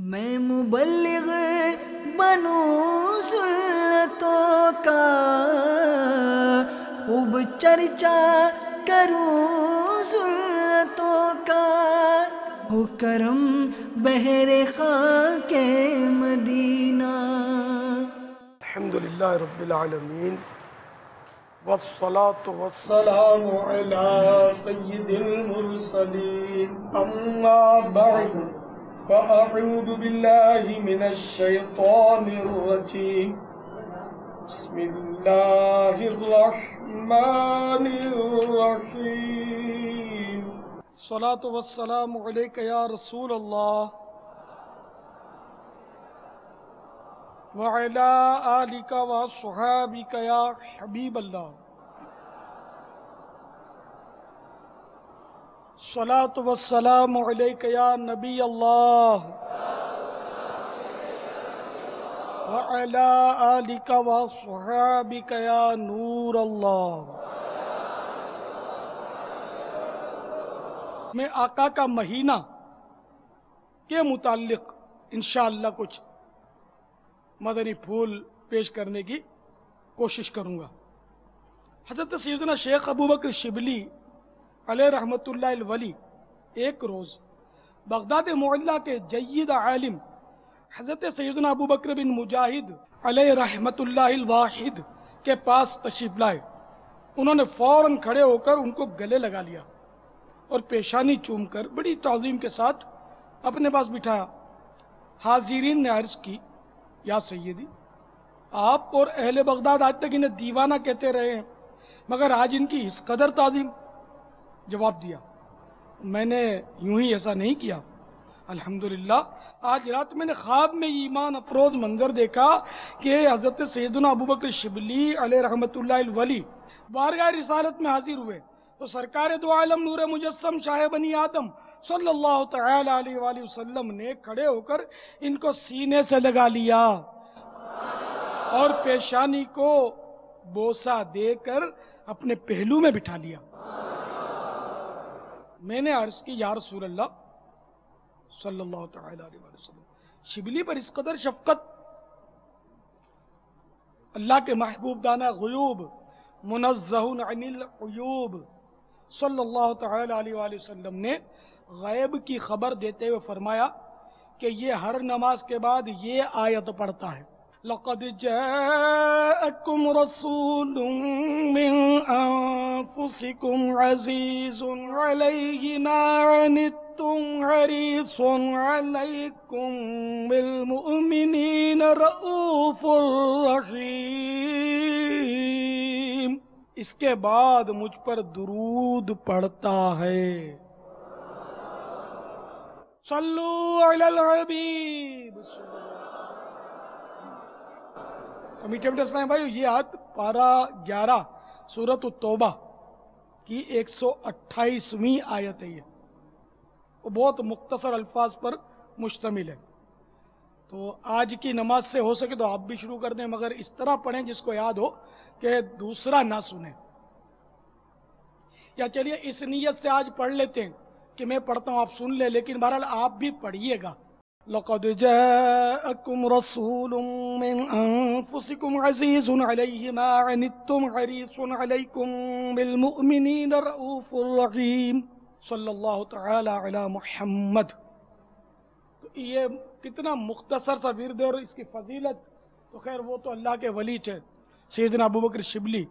मैं मुबलिग बनूं सुन्नतों का खूब चर्चा करूं सुन्नतों का हो करम बहरे खां मदीना अल्हम्दुलिल्लाह रब्बिल आलमीन والصلاة والسلام على سيد المرسلين أما بعد فأعوذ بالله من الشيطان الرجيم بسم الله الرحمن الرحيم الصلاة والسلام عليك يا رسول الله وعلى آلك وصحابك يا حبيب الله सलात वसलाम या नबी अल्लाह वलिका वहाबिका या नूर अल्लाह मैं आका का महीना के मुतालिक इन कुछ मदनी फूल पेश करने की कोशिश करूंगा हजरत सैदना शेख अबू बकर शिबली अल रहमत वली एक रोज़ बगदाद मोल्ला के जयद आलिम हज़रत सैदना अबू बकर बिन मुजाहिद अल वाहिद के पास तशीफ लाए उन्होंने फ़ौर खड़े होकर उनको गले लगा लिया और पेशानी चूम कर बड़ी तज़ीम के साथ अपने पास बिठाया हाजिरीन ने अर्ज़ की या सैदी आप और अहल बगदाद आज तक इन्हें दीवाना कहते रहे हैं मगर आज इनकी इस कदर तज़ीम जवाब दिया मैंने यूं ही ऐसा नहीं किया अल्हम्दुलिल्लाह आज रात मैंने ख्वाब में ईमान अफरोज मंजर देखा कि हज़रत सैदना अबू बकर शिबली वली बारगाह रिसालत में हाजिर हुए तो सरकार दो आलम नूर मुजस्म शाह बनी आदम सल्लल्लाहु अलैहि वसल्लम ने खड़े होकर इनको सीने से लगा लिया और पेशानी को बोसा देकर अपने पहलू में बिठा लिया मैंने अर्ज़ की यार सूल्ला शिबली पर इस कदर शफकत अल्लाह के महबूब दाना गयूब मुनजहन सल्लाम ने गैब की खबर देते हुए फरमाया कि ये हर नमाज के बाद ये आयत पढ़ता है لقد جاءكم رسول من أنفسكم عزيز عليه ما عنتم حريص عليكم بالمؤمنين رؤوف رحيم इसके बाद मुझ पर दुरूद पड़ता है सल्लु अलल हबीब सुल्लू तो मीठे मीठे स्नान भाई ये आज पारा ग्यारह सूरत तोबा की एक अट्ठाईसवीं आयत है ये वो बहुत मुख्तसर अल्फाज पर मुश्तमिल है तो आज की नमाज से हो सके तो आप भी शुरू कर दें मगर इस तरह पढ़ें जिसको याद हो कि दूसरा ना सुने या चलिए इस नीयत से आज पढ़ लेते हैं कि मैं पढ़ता हूँ आप सुन ले लेकिन बहरहाल आप भी पढ़िएगा لقد جاءكم رسول من أنفسكم عزيز عليه ما عنتم حريص عليكم بالمؤمنين رؤوف رحيم صلى الله تعالى على محمد ये कितना मुख्तसर सा विरद और इसकी फजीलत तो खैर वो तो अल्लाह के वली थे सैदना अबू बकर शिबली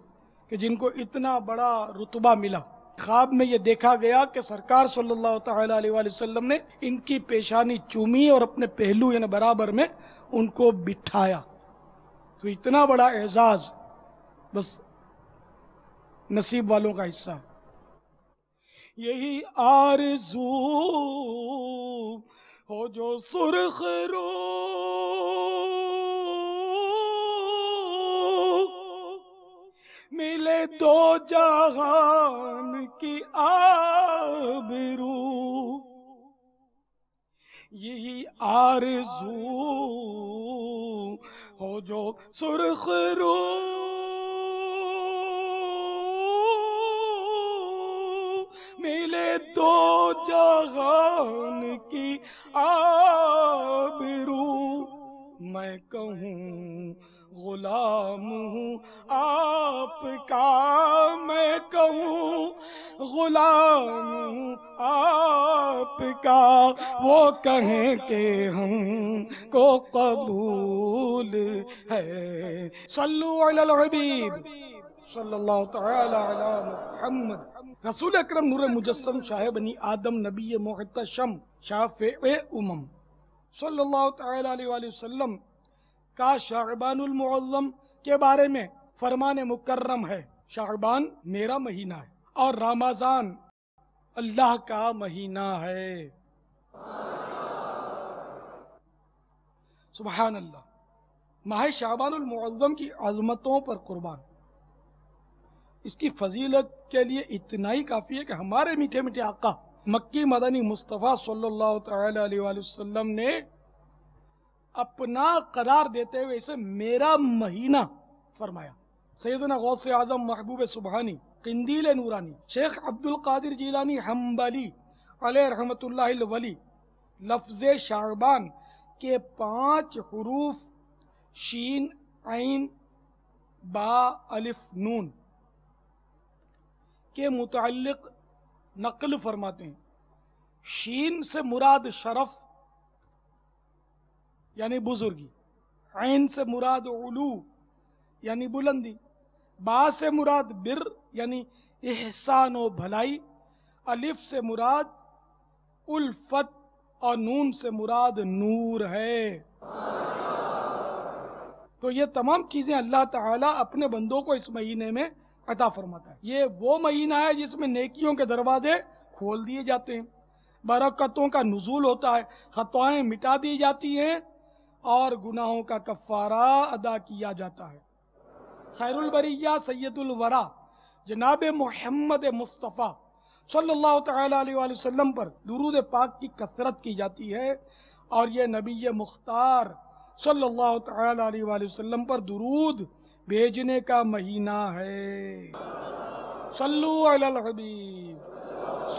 कि जिनको इतना बड़ा रुतबा मिला ख्वाब में ये देखा गया कि सरकार सल्लल्लाहु अलैहि वसल्लम ने इनकी पेशानी चूमी और अपने पहलू यानी बराबर में उनको बिठाया तो इतना बड़ा एजाज बस नसीब वालों का हिस्सा यही आरज़ू हो जो सुर्ख रो मिले दो जहान की आबरू यही आरजू हो जो सुर्ख रू मिले दो जहान की आबरू मैं कहूँ गुलाम हूँ आपका मैं कहूँ गुलाम हूँ आपका वो कहें के हम को कबूल है सल्लुबीब अल रसूल अक्रम नूर मुजस्म शाह बनी आदम नबी मोहतम फे उम सल्लल्लाहु अलैहि वसल्लम का शाहबानमल्लम के बारे में फरमान मुकर्रम है शाहबान मेरा महीना है और रामाजान अल्लाह का महीना है सुबह अल्लाह माह शाहबानमज़म की अजमतों पर कुर्बान इसकी फजीलत के लिए इतना ही काफ़ी है कि हमारे मीठे मीठे आका मक्की मदनी मुस्तफ़ा सल्लल्लाहु अलैहि वसल्लम ने अपना करार देते हुए इसे मेरा महीना फरमाया सैदना गौस आजम महबूब सुबहानी किंदील नूरानी शेख अब्दुल कादिर जीलानी हम्बली अल रहमत वली लफ्ज शाहबान के पांच हरूफ शीन आइन बा अलिफ नून के मुतल नकल फरमाते हैं शीन से मुराद शरफ़ यानी बुजुर्गी आन से मुराद उलू यानी बुलंदी बा से मुराद बिर यानी एहसान व भलाई अलिफ से मुराद उल्फत और नून से मुराद नूर है तो ये तमाम चीज़ें अल्लाह ताला अपने बंदों को इस महीने में अता फरमाता है ये वो महीना है जिसमें नेकियों के दरवाजे खोल दिए जाते हैं बरकतों का नजूल होता है खतवाएं मिटा दी जाती हैं और गुनाहों का कफ़ारा अदा किया जाता है खैरुलबरिया सैदुलवरा जनाब मोहम्मद मुस्तफ़ा सल्लल्लाहु अलैहि वसल्लम पर दुरूद पाक की कसरत की जाती है और ये नबी मुख्तार सल्लल्लाहु अलैहि वसल्लम पर दुरूद भेजने का महीना है सल्लू हबीब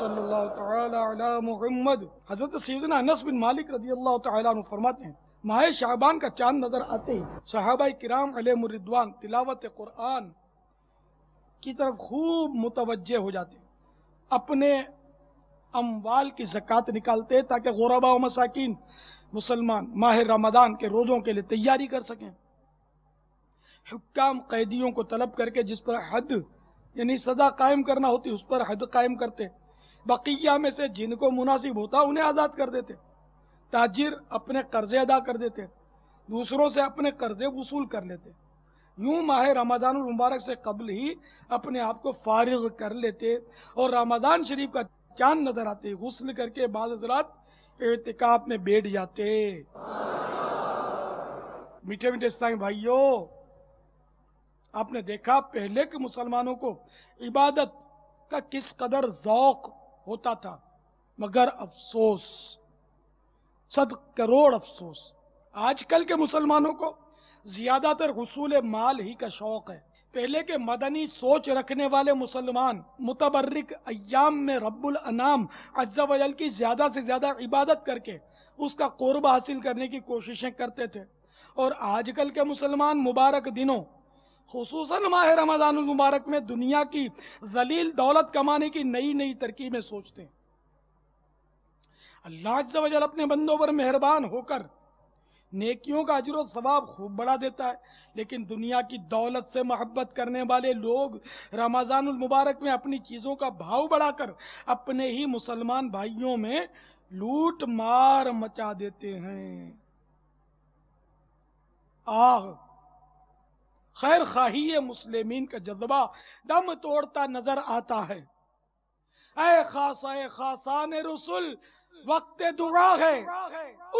सल्लल्लाहु अलैहि मोहम्मद हज़रत सैदना अनस बिन मालिक रजी अल्लाह तआला फरमाते हैं माह शाहबान का चांद नजर आते ही सहाबा किराम अले अलमरिद्वान तिलावत कुरान की तरफ खूब मुतवजह हो जाते अपने अमवाल की जक़ात निकालते ताकि गौरबा मसाकिन मुसलमान माह रमदान के रोज़ों के लिए तैयारी कर सकें हुक्काम कैदियों को तलब करके जिस पर हद यानी सजा कायम करना होती उस पर हद कायम करते बकिया में से जिनको मुनासिब होता उन्हें आज़ाद कर देते ताजिर अपने कर्जे अदा कर देते दूसरों से अपने कर्जे वसूल कर लेते यूं माह रमदान मुबारक से कबल ही अपने आप को फारिग कर लेते और रमजान शरीफ का चांद नजर आते गसल करके बाद हजरात एहतिकाब में बैठ जाते मीठे मीठे साई भाइयों आपने देखा पहले के मुसलमानों को इबादत का किस कदर जौक होता था मगर अफसोस सद करोड़ अफसोस आजकल के मुसलमानों को ज्यादातर हसूल माल ही का शौक है पहले के मदनी सोच रखने वाले मुसलमान मुतबर्रिक अयाम में रब्बुल अनाम अज्जावजल की ज़्यादा से ज़्यादा इबादत करके उसका कौरब हासिल करने की कोशिशें करते थे और आजकल के मुसलमान मुबारक दिनों खूस माह रमज़ान मुबारक में दुनिया की जलील दौलत कमाने की नई नई तरकीबें सोचते हैं अल्लाह वजल अपने बंदों पर मेहरबान होकर नेकियों का अजर सवाब खूब बढ़ा देता है लेकिन दुनिया की दौलत से मोहब्बत करने वाले लोग रमज़ान मुबारक में अपनी चीज़ों का भाव बढ़ाकर अपने ही मुसलमान भाइयों में लूट मार मचा देते हैं आह खैर खाही मुस्लिमीन का जज्बा दम तोड़ता नजर आता है ए खासा ए खासान रसुल वक्त दुरा है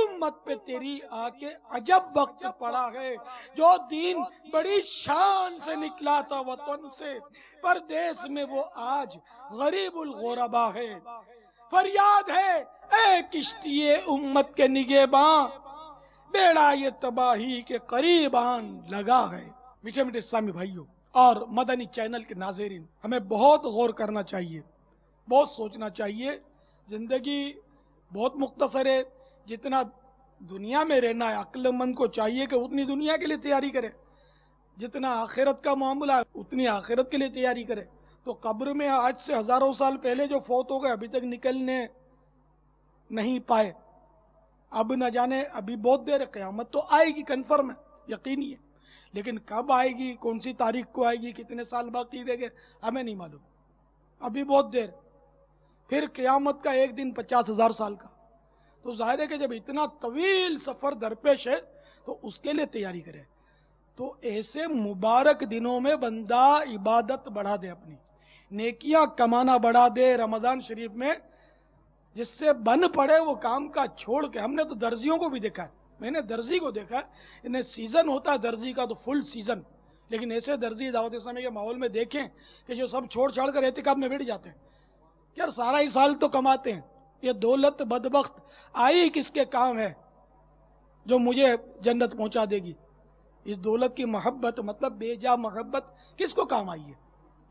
उम्मत पे तेरी आके अजब वक्त पड़ा है जो दिन बड़ी शान से निकला था वतन से पर देश में वो आज गरीबुल गोरबा है फरियाद है ए किश्ती उम्मत के निगेबा बेड़ा ये तबाही के करीब आन लगा है मीठे मीठे इस्लामी भाइयों और मदनी चैनल के नाजेरीन हमें बहुत गौर करना चाहिए बहुत सोचना चाहिए जिंदगी बहुत मुख्तसर है जितना दुनिया में रहना है अक्लमंद को चाहिए कि उतनी दुनिया के लिए तैयारी करे जितना आखिरत का मामला है उतनी आखिरत के लिए तैयारी करे तो कब्र में आज से हज़ारों साल पहले जो फौत हो गए अभी तक निकलने नहीं पाए अब न जाने अभी बहुत देर है क़्यामत तो आएगी कन्फर्म है यकीन ही है लेकिन कब आएगी कौन सी तारीख को आएगी कितने साल बाकी रह गए हमें नहीं मालूम अभी बहुत देर फिर क़यामत का एक दिन पचास हज़ार साल का तो जाहिर है कि जब इतना तवील सफ़र दरपेश है तो उसके लिए तैयारी करें तो ऐसे मुबारक दिनों में बंदा इबादत बढ़ा दे अपनी नेकियां कमाना बढ़ा दे रमज़ान शरीफ में जिससे बन पड़े वो काम का छोड़ के हमने तो दर्जियों को भी देखा है मैंने दर्जी को देखा है इन्हें सीज़न होता है दर्जी का तो फुल सीज़न लेकिन ऐसे दर्जी दावत समय के माहौल में देखें कि जो सब छोड़ छाड़ कर एहतिकाब में बैठ जाते हैं यार सारा ही साल तो कमाते हैं ये दौलत बदबخت आई किसके काम है जो मुझे जन्नत पहुंचा देगी इस दौलत की मोहब्बत मतलब बेजा मोहब्बत किसको काम आई है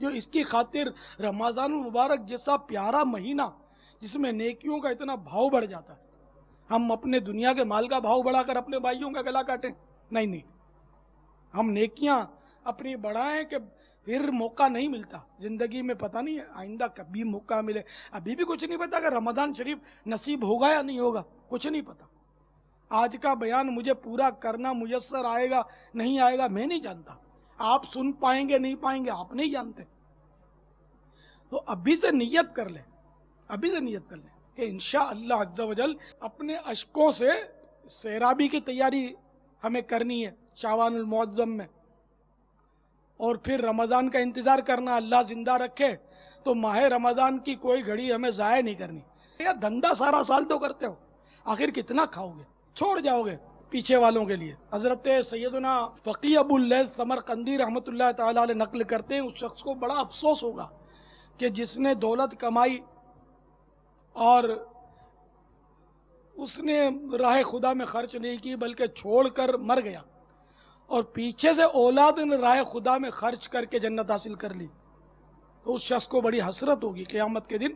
जो इसकी खातिर रमज़ान मुबारक जैसा प्यारा महीना जिसमें नेकियों का इतना भाव बढ़ जाता है हम अपने दुनिया के माल का भाव बढ़ाकर अपने भाइयों का गला काटें नहीं नहीं हम नेकियां अपनी बढ़ाएं कि फिर मौका नहीं मिलता ज़िंदगी में पता नहीं आइंदा कभी मौका मिले अभी भी कुछ नहीं पता अगर रमज़ान शरीफ नसीब होगा या नहीं होगा कुछ नहीं पता आज का बयान मुझे पूरा करना मुयसर आएगा नहीं आएगा मैं नहीं जानता आप सुन पाएंगे नहीं पाएंगे आप नहीं जानते तो अभी से नियत कर ले अभी से नियत कर ले कि इनशा अल्लाह अज्जावजल अपने अशकों से सैराबी की तैयारी हमें करनी है शावानुल में और फिर रमज़ान का इंतज़ार करना अल्लाह ज़िंदा रखे तो माह रमज़ान की कोई घड़ी हमें ज़ाय नहीं करनी यार धंधा सारा साल तो करते हो आखिर कितना खाओगे छोड़ जाओगे पीछे वालों के लिए हज़रत सैदना फ़की अबुल्ल समरकंदी रहमत ला नकल करते हैं उस शख्स को बड़ा अफसोस होगा कि जिसने दौलत कमाई और उसने राह खुदा में खर्च नहीं की बल्कि छोड़ कर मर गया और पीछे से औलाद ने राय खुदा में खर्च करके जन्नत हासिल कर ली तो उस शख्स को बड़ी हसरत होगी क़्यामत के दिन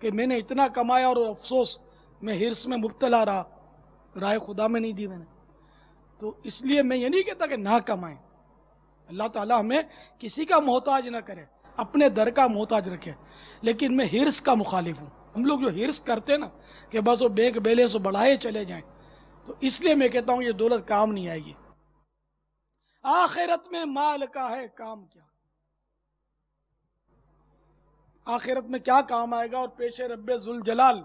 कि मैंने इतना कमाया और अफसोस मैं हिरस में मुबतला रहा राय खुदा में नहीं दी मैंने तो इसलिए मैं ये नहीं कहता कि ना कमाएं अल्लाह ताला हमें किसी का मोहताज ना करे अपने दर का मोहताज रखे लेकिन मैं हिरस का मुखालिफ हूँ हम लोग जो हिरस करते हैं ना कि बस वो बैंक बैलेंस बढ़ाए चले जाएं तो इसलिए मैं कहता हूँ ये दौलत काम नहीं आएगी आखिरत में माल का है काम क्या आखिरत में क्या काम आएगा और पेशे रब जलाल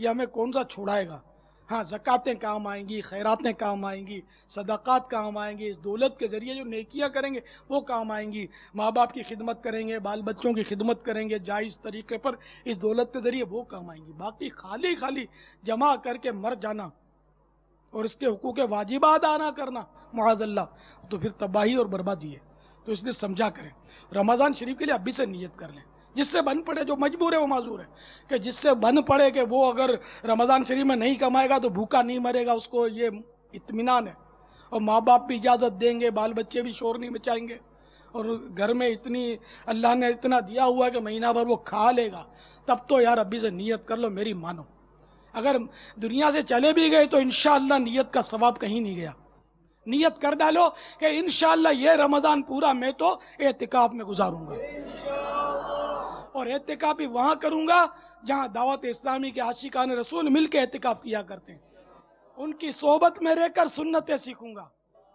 ये हमें कौन सा छोड़ाएगा हाँ जक़ातें काम आएंगी खैरातें काम आएंगी सदक़ात काम आएंगी इस दौलत के ज़रिए जो नेकियां करेंगे वो काम आएंगी माँ बाप की खिदमत करेंगे बाल बच्चों की खिदमत करेंगे जायज़ तरीके पर इस दौलत के ज़रिए वो काम आएंगी बाकी खाली खाली जमा करके मर जाना और इसके हकूक़ वाजिबात आना करना माजल्ला तो फिर तबाही और बर्बादी है तो इसलिए समझा करें रमज़ान शरीफ के लिए अभी से नीयत कर लें जिससे बन पड़े जो मजबूर है वो माजूर है कि जिससे बन पड़े कि वो अगर रमज़ान शरीफ में नहीं कमाएगा तो भूखा नहीं मरेगा उसको ये इतमान है और माँ बाप भी इजाज़त देंगे बाल बच्चे भी शोर नहीं मचाएंगे और घर में इतनी अल्लाह ने इतना दिया हुआ है कि महीना भर वो खा लेगा तब तो यार अभी से नीयत कर लो मेरी मानो अगर दुनिया से चले भी गए तो इन नीयत का सवाब कहीं नहीं गया नीयत कर डालो कि इन ये रमज़ान पूरा मैं तो एहतिकाब में गुजारूंगा और एहतिका भी वहाँ करूँगा जहाँ दावत इस्लामी के आशिकान रसूल मिल के एहतिकाब किया करते हैं उनकी सोहबत में रहकर सुन्नतें सीखूँगा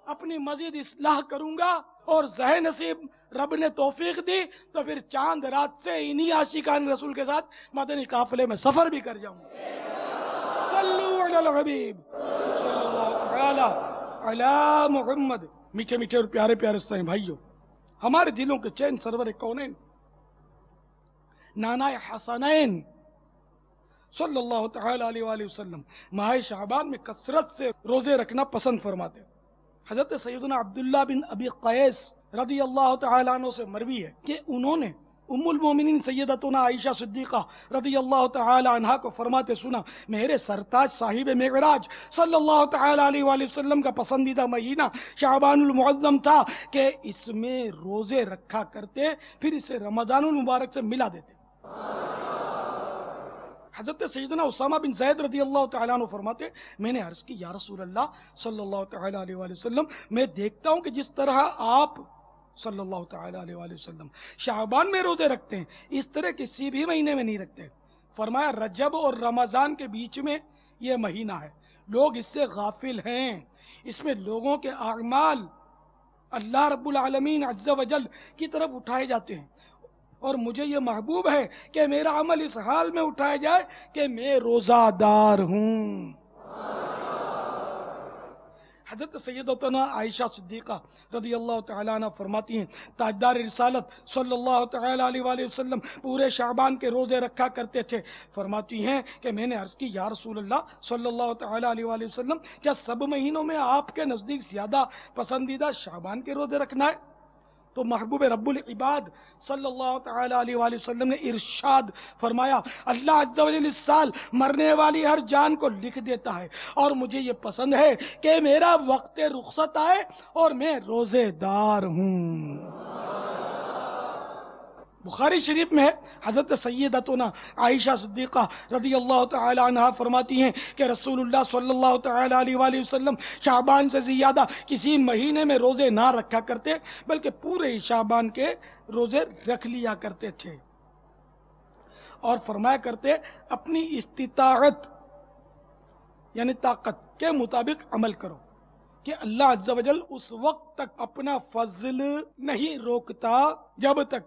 अपनी मजीद इसलाह करूँगा और जह नसीब रब ने तोफीक दी तो फिर चांद रात से इन्हीं आशिकान रसूल के साथ मदनी काफिले में सफ़र भी कर जाऊँगा صلوا على على الحبيب صلى الله تعالى محمد मीठे मीठे और प्यारे प्यारे सही भाइयों हमारे दिलों के चैन सरवर कौन है नाना हसनैन सल्लल्लाहु अलैहि वसल्लम माह शाहबान में कसरत से रोज़े रखना पसंद फरमाते हज़रत सैदना अब्दुल्ला बिन अबी कैस रदी अल्लाह तु से मरवी है कि उन्होंने मोमिन सैदतना आयशा सिद्दीक़ा रदी अल्लाह तहा को फरमाते सुना मेरे सरताज साहिब मेघराज सल्लल्लाहु अलैहि वसल्लम का पसंदीदा महीना शाहबानमज़म था कि इसमें रोज़े रखा करते फिर इसे रमज़ानमबारक से मिला देते हज़रत सैदना उसामा बिन जैद रदी अल्लाह तु फरमाते मैंने अर्ज़ की या रसूल अल्लाह मैं देखता हूँ कि जिस तरह आप सल्लल्लाहु अलैहि वसल्लम शाहबान में रोज़े रखते हैं इस तरह किसी भी महीने में नहीं रखते फरमाया रजब और रमज़ान के बीच में ये महीना है लोग इससे गाफिल हैं इसमें लोगों के आमाल अल्लाह रबालमीन अज्जा वजल की तरफ उठाए जाते हैं और मुझे ये महबूब है कि मेरा अमल इस हाल में उठाया जाए कि मैं रोज़ादार हूँ हज़रत सैदतना आयशा सिद्दीक़ा रदी अल्लाह ताली फरमाती हैं ताजदार रसालत सल्ला वसम पूरे शाबान के रोज़े रखा करते थे फरमाती हैं कि मैंने अर्ज़ की या रसूल्ला सल्ला तसलम क्या सब महीनों में आपके नज़दीक ज़्यादा पसंदीदा शाबान के रोज़े रखना है तो महबूब रब्बुल इबाद सल्लल्लाहु अलैहि वसल्लम ने इरशाद फरमाया अल्लाह इस साल मरने वाली हर जान को लिख देता है और मुझे ये पसंद है कि मेरा वक्त रुख्सत आए और मैं रोज़ेदार हूँ बुखारी शरीफ में है हज़रत सैदतना आयशा सद्दीक़ा रदी अल्लाह तहा फरमाती हैं कि रसूलुल्लाह सल्लल्लाहु अलैहि वसल्लम शाबान से ज़्यादा किसी महीने में रोज़े ना रखा करते बल्कि पूरे शाबान के रोज़े रख लिया करते थे और फरमाया करते अपनी इस्तात यानी ताकत के मुताबिक अमल करो कि अल्लाह अज्जा उस वक्त तक अपना फजल नहीं रोकता जब तक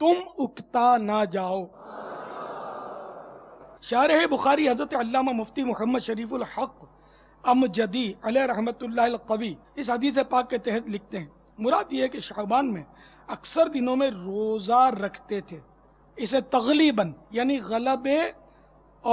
तुम उकता ना जाओ शारह बुखारी हजरत अल्लामा मुफ्ती मोहम्मद शरीफुल हक अमजदी रहमतुल्लाहवी इस हदीस पाक के तहत लिखते हैं मुराद ये है कि शाहबान में अक्सर दिनों में रोज़ा रखते थे इसे तगलीबन यानी गलबे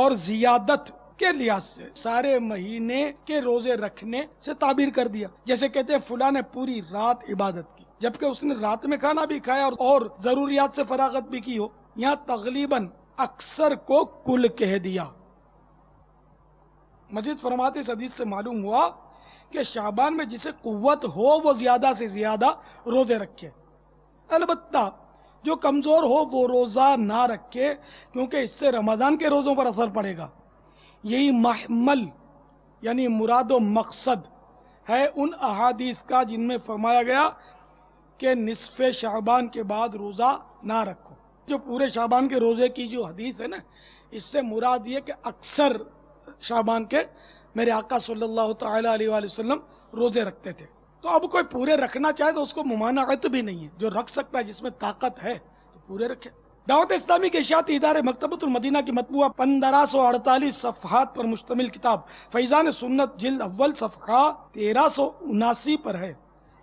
और ज़ियादत के लिहाज से सारे महीने के रोज़े रखने से ताबीर कर दिया जैसे कहते हैं फुला ने पूरी रात इबादत की जबकि उसने रात में खाना भी खाया और जरूरियात से फरागत भी की हो यहाँ तकलीबन अक्सर को कुल कह दिया मजीद फरमाते इस हदीस से मालूम हुआ कि शाबान में जिसे कुत हो वो ज़्यादा से ज़्यादा रोज़े रखे अलबत् जो कमज़ोर हो वो रोज़ा ना रखे क्योंकि इससे रमज़ान के रोज़ों पर असर पड़ेगा यही महमल यानी मुराद मकसद है उन अहादीस का जिनमें फरमाया गया कि निसफ़ शाबान के बाद रोज़ा ना रखो जो पूरे शाबान के रोज़े की जो हदीस है ना इससे मुराद ये कि अक्सर शाबान के मेरे आका सल्लल्लाहु अलैहि वसल्लम रोज़े रखते थे तो अब कोई पूरे रखना चाहे तो उसको मुमानात भी नहीं है जो रख सकता है जिसमें ताकत है तो पूरे रखे दावत इस्लामी के शाती इदारे मकतबतुलमदीना की मतबूआ पंद्रह सौ अड़तालीस सफहात पर मुश्तमिल किताब फैज़ान सुन्नत जिल्द अव्वल सफ़ा तेरह सौ उनासी पर है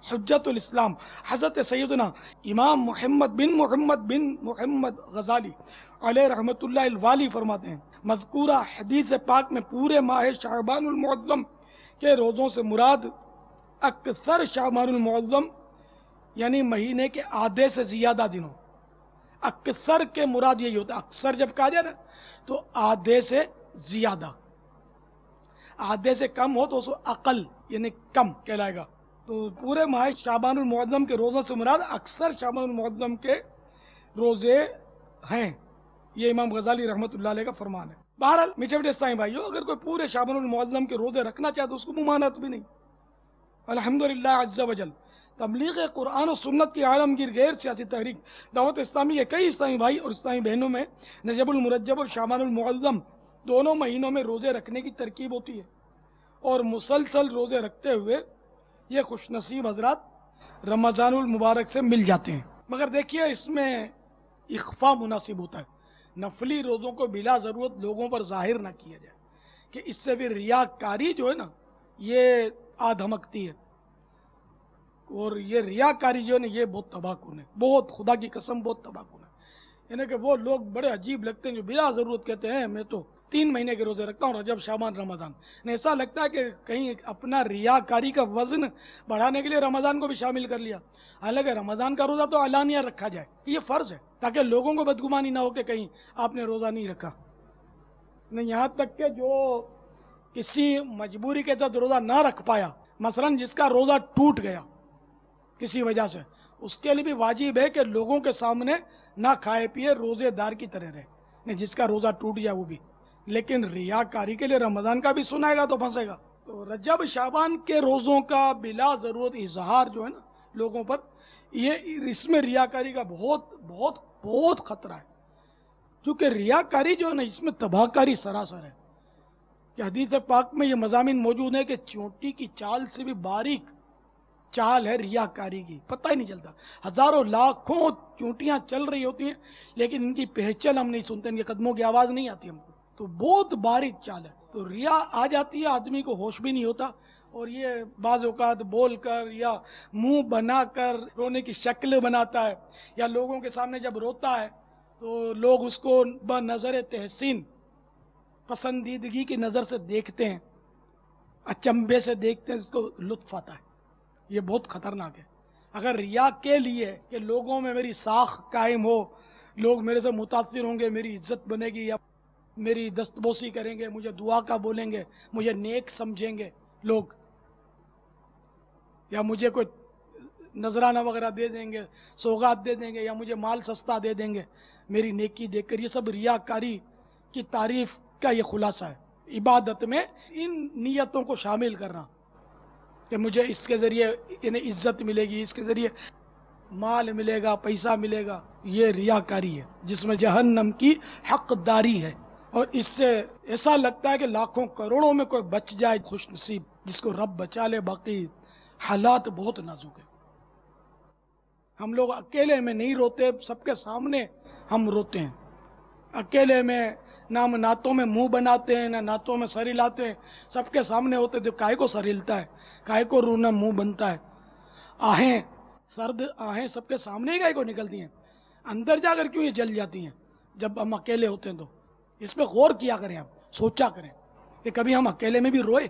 इस्लाम हज़रत सैदना इमाम मोहम्मद बिन मोहम्मद बिन मोहम्मद गजाली अल रहमत वाली फरमाते हैं मजकूरा हदीस पाक में पूरे माह शाहबानमज़म के रोज़ों से मुराद अक्सर शाहबानमज़म यानी महीने के आधे से ज़्यादा दिनों अक्सर के मुराद यही होता है अक्सर जब कहा जाए ना तो आधे से ज़्यादा आधे से कम हो तो उसको अकल यानी कम कहलाएगा तो पूरे माह शाबानमज़म के रोज़ों से मुराद अक्सर शाबानमज़म के रोज़े हैं ये इमाम गजाली रहमत का फरमान है बहरहाल मीठे मीठे साई भाइयों अगर कोई पूरे शाबानमज़म के रोज़े रखना चाहे तो उसको मुमानत तो भी नहीं अलहमदिल्ला अज्जा वजल तबलीग कुरान और सुन्नत की आलमगीर गैर सियासी तहरीक दावत इस्लामी के कई इस्लामी भाई और इस्लामी बहनों में नजबुलमरजब और शामानमज़म दोनों महीनों में रोज़े रखने की तरकीब होती है और मुसलसल रोज़े रखते हुए ये खुश नसीब हजरात रमजानुल मुबारक से मिल जाते हैं मगर देखिए इसमें इकफा मुनासिब होता है नफली रोज़ों को बिला ज़रूरत लोगों पर जाहिर ना किया जाए कि इससे भी रियाकारी जो है ना ये आधमकती है और ये रियाकारी जो है ना ये बहुत तबाह है बहुत खुदा की कसम बहुत तबाहकुन है यानी कि वो लोग बड़े अजीब लगते हैं जो बिला ज़रूरत कहते हैं मैं तो तीन महीने के रोज़े रखता हूँ रजब शाबान रमज़ान नहीं ऐसा लगता है कि कहीं अपना रियाकारी का वज़न बढ़ाने के लिए रमज़ान को भी शामिल कर लिया हालांकि रमज़ान का रोज़ा तो अलानिया रखा जाए ये फ़र्ज़ है ताकि लोगों को बदगुमानी ना हो कि कहीं आपने रोज़ा नहीं रखा नहीं यहाँ तक के जो किसी मजबूरी के तहत रोज़ा ना रख पाया मसलन जिसका रोज़ा टूट गया किसी वजह से उसके लिए भी वाजिब है कि लोगों के सामने ना खाए पिए रोज़ेदार की तरह रहे नहीं जिसका रोज़ा टूट जाए वो भी लेकिन रियाकारी के लिए रमज़ान का भी सुनाएगा तो फंसेगा तो रजब शाबान के रोज़ों का बिला ज़रूरत इजहार जो है ना लोगों पर ये इसमें रियाकारी का बहुत बहुत बहुत ख़तरा है क्योंकि रियाकारी जो है ना इसमें तबाहकारी सरासर है कि हदीस पाक में ये मजामी मौजूद है कि चोटी की चाल से भी बारीक चाल है रियाकारी की पता ही नहीं चलता हजारों लाखों चोटियाँ चल रही होती हैं लेकिन इनकी पहचान हम नहीं सुनते इनके कदमों की आवाज़ नहीं आती हमको तो बहुत बारीक चाल है तो रिया आ जाती है आदमी को होश भी नहीं होता और ये बाज अवत बोल कर या मुंह बना कर रोने की शक्ल बनाता है या लोगों के सामने जब रोता है तो लोग उसको ब नज़र तहसीन पसंदीदगी की नज़र से देखते हैं अचंबे से देखते हैं जिसको लुत्फ आता है ये बहुत ख़तरनाक है अगर रिया के लिए कि लोगों में मेरी साख कायम हो लोग मेरे से मुतासर होंगे मेरी इज्जत बनेगी या मेरी दस्तबोसी करेंगे मुझे दुआ का बोलेंगे मुझे नेक समझेंगे लोग या मुझे कोई नजराना वगैरह दे देंगे सौगात दे देंगे या मुझे माल सस्ता दे देंगे मेरी नेकी देखकर ये सब रियाकारी की तारीफ का ये खुलासा है इबादत में इन नीयतों को शामिल करना कि मुझे इसके ज़रिए इन्हें इज्जत मिलेगी इसके ज़रिए माल मिलेगा पैसा मिलेगा ये रियाकारी है जिसमें जहन्नम की हकदारी है और इससे ऐसा लगता है कि लाखों करोड़ों में कोई बच जाए खुश नसीब जिसको रब बचा ले बाकी हालात बहुत नाजुक है हम लोग अकेले में नहीं रोते सबके सामने हम रोते हैं अकेले में ना हम नातों में मुंह बनाते हैं ना नातों में सर हिलाते हैं सबके सामने होते जो काय को सर हिलता है काय को रोना मुंह बनता है आहें सर्द आहें सबके सामने ही गाय को निकलती हैं अंदर जाकर क्यों ये जल जाती हैं जब हम अकेले होते हैं तो इस पर गौर किया करें आप सोचा करें कि कभी हम अकेले में भी रोए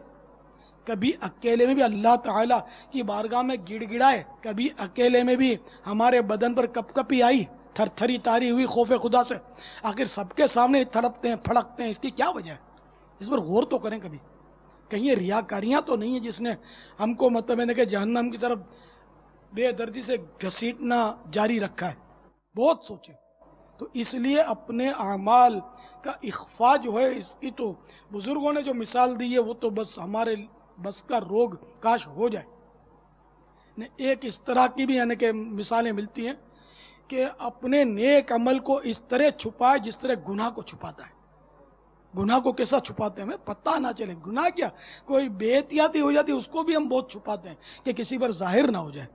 कभी अकेले में भी अल्लाह ताला की बारगाह में गिड़गिड़ाए कभी अकेले में भी हमारे बदन पर कपकपी आई थरथरी तारी हुई खौफ खुदा से आखिर सबके सामने थड़पते हैं फड़कते हैं इसकी क्या वजह है इस पर गौर तो करें कभी कहीं ये रियाकारियाँ तो नहीं है जिसने हमको मतलब मैंने कहा जहन्नम की तरफ बेदर्जी से घसीटना जारी रखा है बहुत सोचें तो इसलिए अपने अमाल का इख्फा जो है इसकी तो बुज़ुर्गों ने जो मिसाल दी है वो तो बस हमारे बस का रोग काश हो जाए ने एक इस तरह की भी यानी कि मिसालें मिलती हैं कि अपने नेक अमल को इस तरह छुपाए जिस तरह गुनाह को छुपाता है गुनाह को कैसा छुपाते हैं हमें पता ना चले गुनाह क्या कोई बेहतियाती हो जाती है उसको भी हम बहुत छुपाते हैं कि किसी पर जाहिर ना हो जाए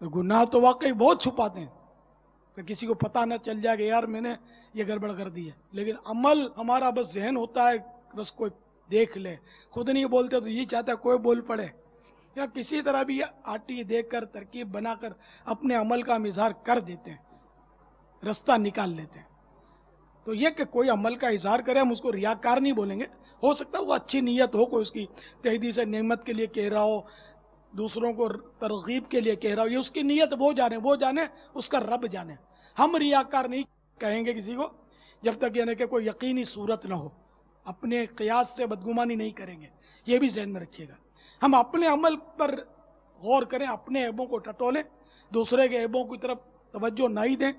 तो गुनाह तो वाकई बहुत छुपाते हैं कि किसी को पता ना चल जाए कि यार मैंने ये गड़बड़ कर दी है लेकिन अमल हमारा बस जहन होता है बस कोई देख ले खुद नहीं बोलते तो ये चाहता है कोई बोल पड़े या किसी तरह भी आटी कर तरकीब बनाकर अपने अमल का इजहार कर देते हैं रास्ता निकाल लेते हैं तो ये कि कोई अमल का इजहार करे हम उसको रियाकार नहीं बोलेंगे हो सकता है वो अच्छी नीयत हो कोई उसकी तहदी से नियमत के लिए कह रहा हो दूसरों को तरगीब के लिए कह रहा हूँ ये उसकी नीयत वो जाने वो जाने उसका रब जाने हम रियाकार नहीं कहेंगे किसी को जब तक यानी कि कोई यकीनी सूरत ना हो अपने कयास से बदगुमानी नहीं करेंगे ये भी जहन में रखिएगा हम अपने अमल पर गौर करें अपने ऐबों को टटोलें दूसरे के ऐबों की तरफ तवज्जो ही दें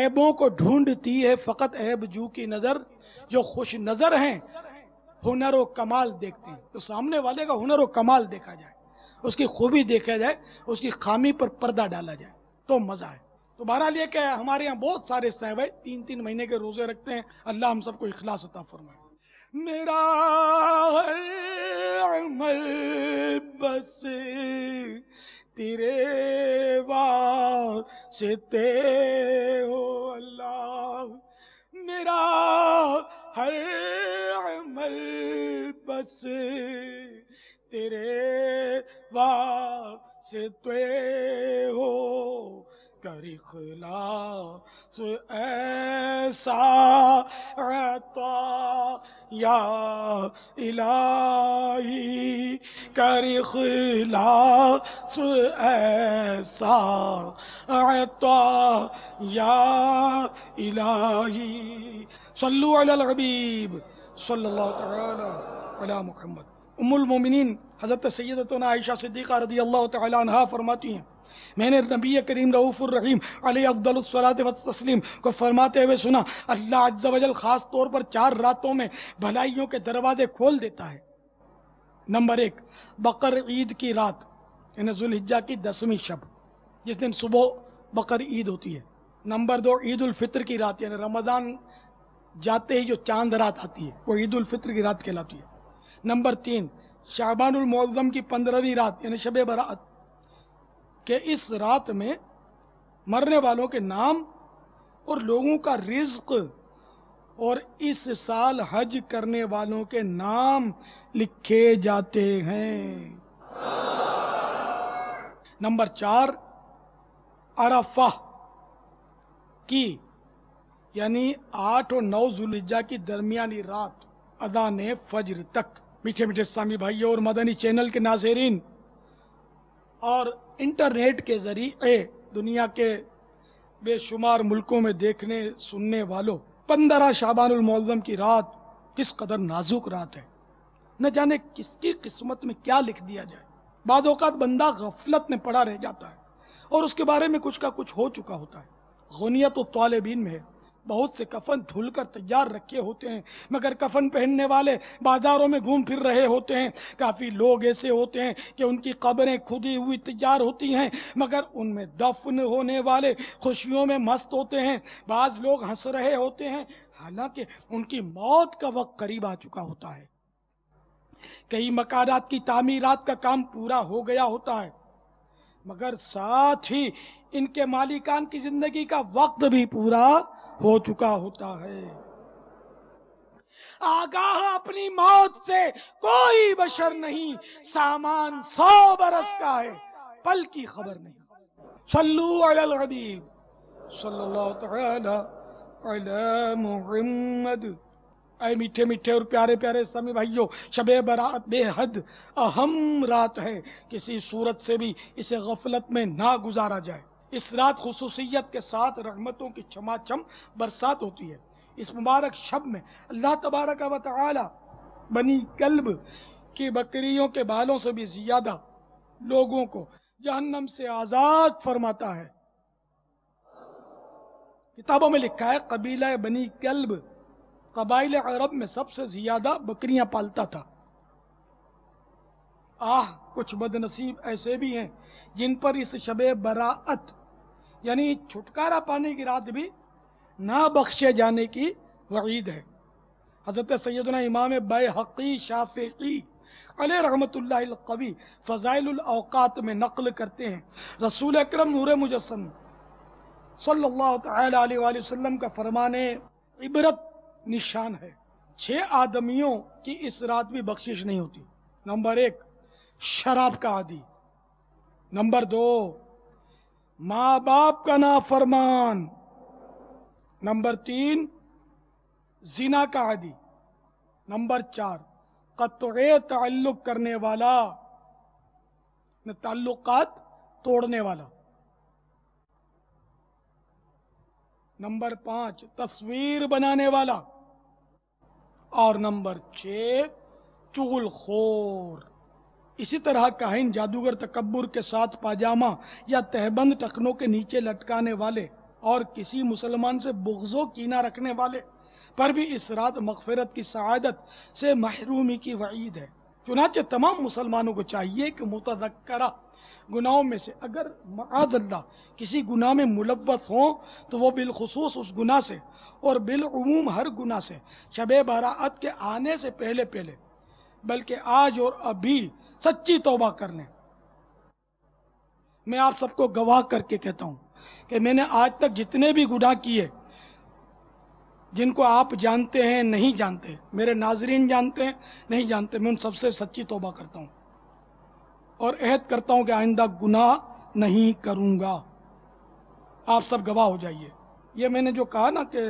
ऐबों को ढूंढती है फ़कत ऐब जू की नज़र जो खुश नज़र हैं हुनर व कमाल देखते हैं तो सामने वाले का हुनर व कमाल देखा जाए उसकी खूबी देखा जाए उसकी खामी पर पर्दा डाला जाए तो मज़ा है तो बहरहाल ये क्या है हमारे यहाँ बहुत सारे साहब तीन तीन महीने के रोज़े रखते हैं अल्लाह हम सबको इखलास अता फरमाए मेरा अमल बस तेरे वे हो अल्लाह मेरा हर अमल बस तेरे वास्ते हो कर इखलास ऐसा अता या इलाही कर इखलास ऐसा अता या इलाही सल्लु अला हबीब सल्लल्लाहु तआला अला मुहम्मद मोमिन हज़रत सैदतन आयशा सिद्दीक़ा रदी अल्लाह तहा फरमाती हैं मैंने नबी करीम रऊफ़ुररहीम अली अफदलसलात वसलीम को फरमाते हुए सुना अल्लाह अज्जा ख़ास तौर पर चार रातों में भलाइयों के दरवाजे खोल देता है नंबर एक बकर ईद की रात यानी जुल्हिजा की दसवीं शब जिस दिन सुबह बकर ईद होती है नंबर दो ईदालफ़ितर की रात यानी रमज़ान जाते ही जो चांद रात आती है वो ईदालफ़ितर की रात कहलाती है नंबर तीन शाहबानमौज़म की पंद्रहवीं रात यानी शब बरात के इस रात में मरने वालों के नाम और लोगों का रिज्क और इस साल हज करने वालों के नाम लिखे जाते हैं नंबर चार अरफा की यानी आठ और नौ जुलिजा की दरमियानी रात अदा ने फज्र तक मीठे मीठे इस्लामी भाइयों और मदनी चैनल के नाजरीन और इंटरनेट के ज़रिए दुनिया के बेशुमार मुल्कों में देखने सुनने वालों पंद्रह शाबानमौज़म की रात किस कदर नाजुक रात है न जाने किसकी किस्मत में क्या लिख दिया जाए बाद बंदा गफलत में पड़ा रह जाता है और उसके बारे में कुछ का कुछ हो चुका होता है गनीत तो में है बहुत से कफन धुल कर तैयार रखे होते हैं मगर कफन पहनने वाले बाजारों में घूम फिर रहे होते हैं काफ़ी लोग ऐसे होते हैं कि उनकी कब्रें खुदी हुई तैयार होती हैं मगर उनमें दफन होने वाले खुशियों में मस्त होते हैं बाज लोग हंस रहे होते हैं हालांकि उनकी मौत का वक्त करीब आ चुका होता है कई मकानात की तामीरात का काम पूरा हो गया होता है मगर साथ ही इनके मालिकान की ज़िंदगी का वक्त भी पूरा हो चुका होता है आगाह अपनी मौत से कोई बशर नहीं सामान सौ बरस का है पल की खबर नहीं सल्लू हबीब सल्लल्लाहु मीठे मीठे और प्यारे प्यारे समी भाइयों शब बरात बेहद अहम रात है किसी सूरत से भी इसे गफलत में ना गुजारा जाए इस रात खसूसियत के साथ रहमतों की छमा छम बरसात होती है इस मुबारक शब में अल्लाह तबारक व ताली बनी कल्ब की बकरियों के बालों से भी ज़्यादा लोगों को जहन्नम से आज़ाद फरमाता है किताबों में लिखा है कबीला बनी कल्ब कबाइल अरब में सबसे ज़्यादा बकरियां पालता था आह कुछ बदनसीब ऐसे भी हैं जिन पर इस शब बरात यानी छुटकारा पाने की रात भी ना बख्शे जाने की वईद है हज़रत सैदना इमाम बे हकी शाफ़ी अल रहमतुल्लाकवी फ़ज़ाइलअवक़ात में नकल करते हैं रसूल अक्रम नूर मुजस्म सल्लल्लाहु अलैहि का फरमान इबरत निशान है छः आदमियों की इस रात भी बख्शिश नहीं होती नंबर एक शराब का आदि नंबर दो माँ बाप का ना फरमान नंबर तीन जीना का आदि नंबर चार कतरे ताल्लुक करने वाला ताल्लुकात तोड़ने वाला नंबर पांच तस्वीर बनाने वाला और नंबर छ खोर इसी तरह काहिन जादूगर तकबर के साथ पाजामा या तहबंद टखनों के नीचे लटकाने वाले और किसी मुसलमान से बुगजो कीना रखने वाले पर भी इस रात मगफरत की शहादत से महरूमी की वईद है चुनाचे तमाम मुसलमानों को चाहिए कि मुतदक्करा गुनाहों में से अगर मदल्ला किसी गुनाह में मुलवस हों तो वह बिलखसूस उस गुनाह से और बिलूम हर गुनाह से शब बारात के आने से पहले पहले बल्कि आज और अभी सच्ची तोबा कर लें मैं आप सबको गवाह करके कहता हूं कि मैंने आज तक जितने भी गुनाह किए जिनको आप जानते हैं नहीं जानते मेरे नाजरीन जानते हैं नहीं जानते मैं उन सबसे सच्ची तोबा करता हूँ और अहद करता हूँ कि आइंदा गुनाह नहीं करूंगा आप सब गवाह हो जाइए ये मैंने जो कहा ना कि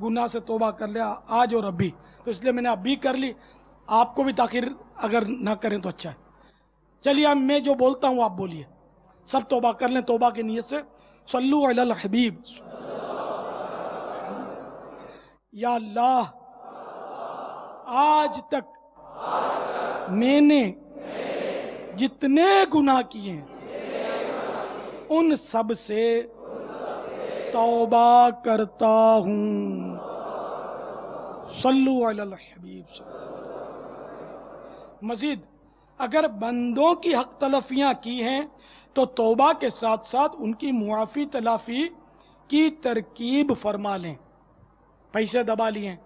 गुनाह से तोबा कर लिया आज और अभी तो इसलिए मैंने अभी कर ली आपको भी ताखिर अगर ना करें तो अच्छा है चलिए अब मैं जो बोलता हूँ आप बोलिए सब तोबा कर लें तोबा की नीयत से सल्लु अल हबीब या अल्लाह आज तक मैंने जितने गुनाह किए हैं उन सब से तौबा करता हूँ सल्लु अल हबीब मजीद अगर बंदों की हक तलफियाँ की हैं तो तोबा के साथ साथ उनकी मुआफ़ी तलाफ़ी की तरकीब फरमा लें पैसे दबा लिए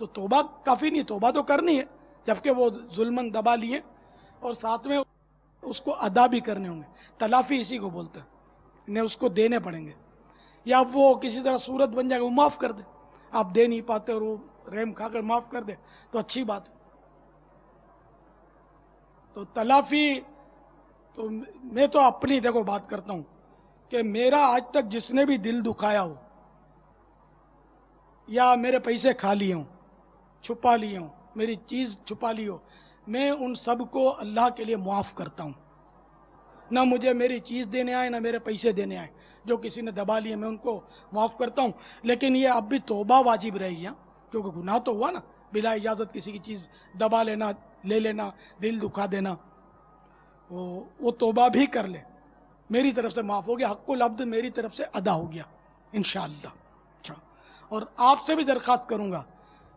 तो तोबा काफ़ी नहीं तोबा तो करनी है जबकि वो जुल्मन दबा लिए और साथ में उसको अदा भी करने होंगे तलाफ़ी इसी को बोलते हैं ने उसको देने पड़ेंगे या वो किसी तरह सूरत बन जाएगा वो माफ़ कर दे आप दे नहीं पाते और वो रेम खाकर माफ़ कर दे तो अच्छी बात है तो तलाफी तो मैं तो अपनी देखो बात करता हूं कि मेरा आज तक जिसने भी दिल दुखाया हो या मेरे पैसे खा लिए हों छुपा लिए हों मेरी चीज़ छुपा ली हो मैं उन सब को अल्लाह के लिए मुआफ़ करता हूँ ना मुझे मेरी चीज़ देने आए ना मेरे पैसे देने आए जो किसी ने दबा लिए मैं उनको माफ़ करता हूँ लेकिन ये अब भी तोबा वाजिब रहेगी क्योंकि गुनाह तो हुआ ना बिला इजाज़त किसी की चीज़ दबा लेना ले लेना दिल दुखा देना तो वो तोबा भी कर ले मेरी तरफ से माफ़ हो गया हक लब्ध मेरी तरफ से अदा हो गया इन अच्छा और आपसे भी दरख्वास्त करूँगा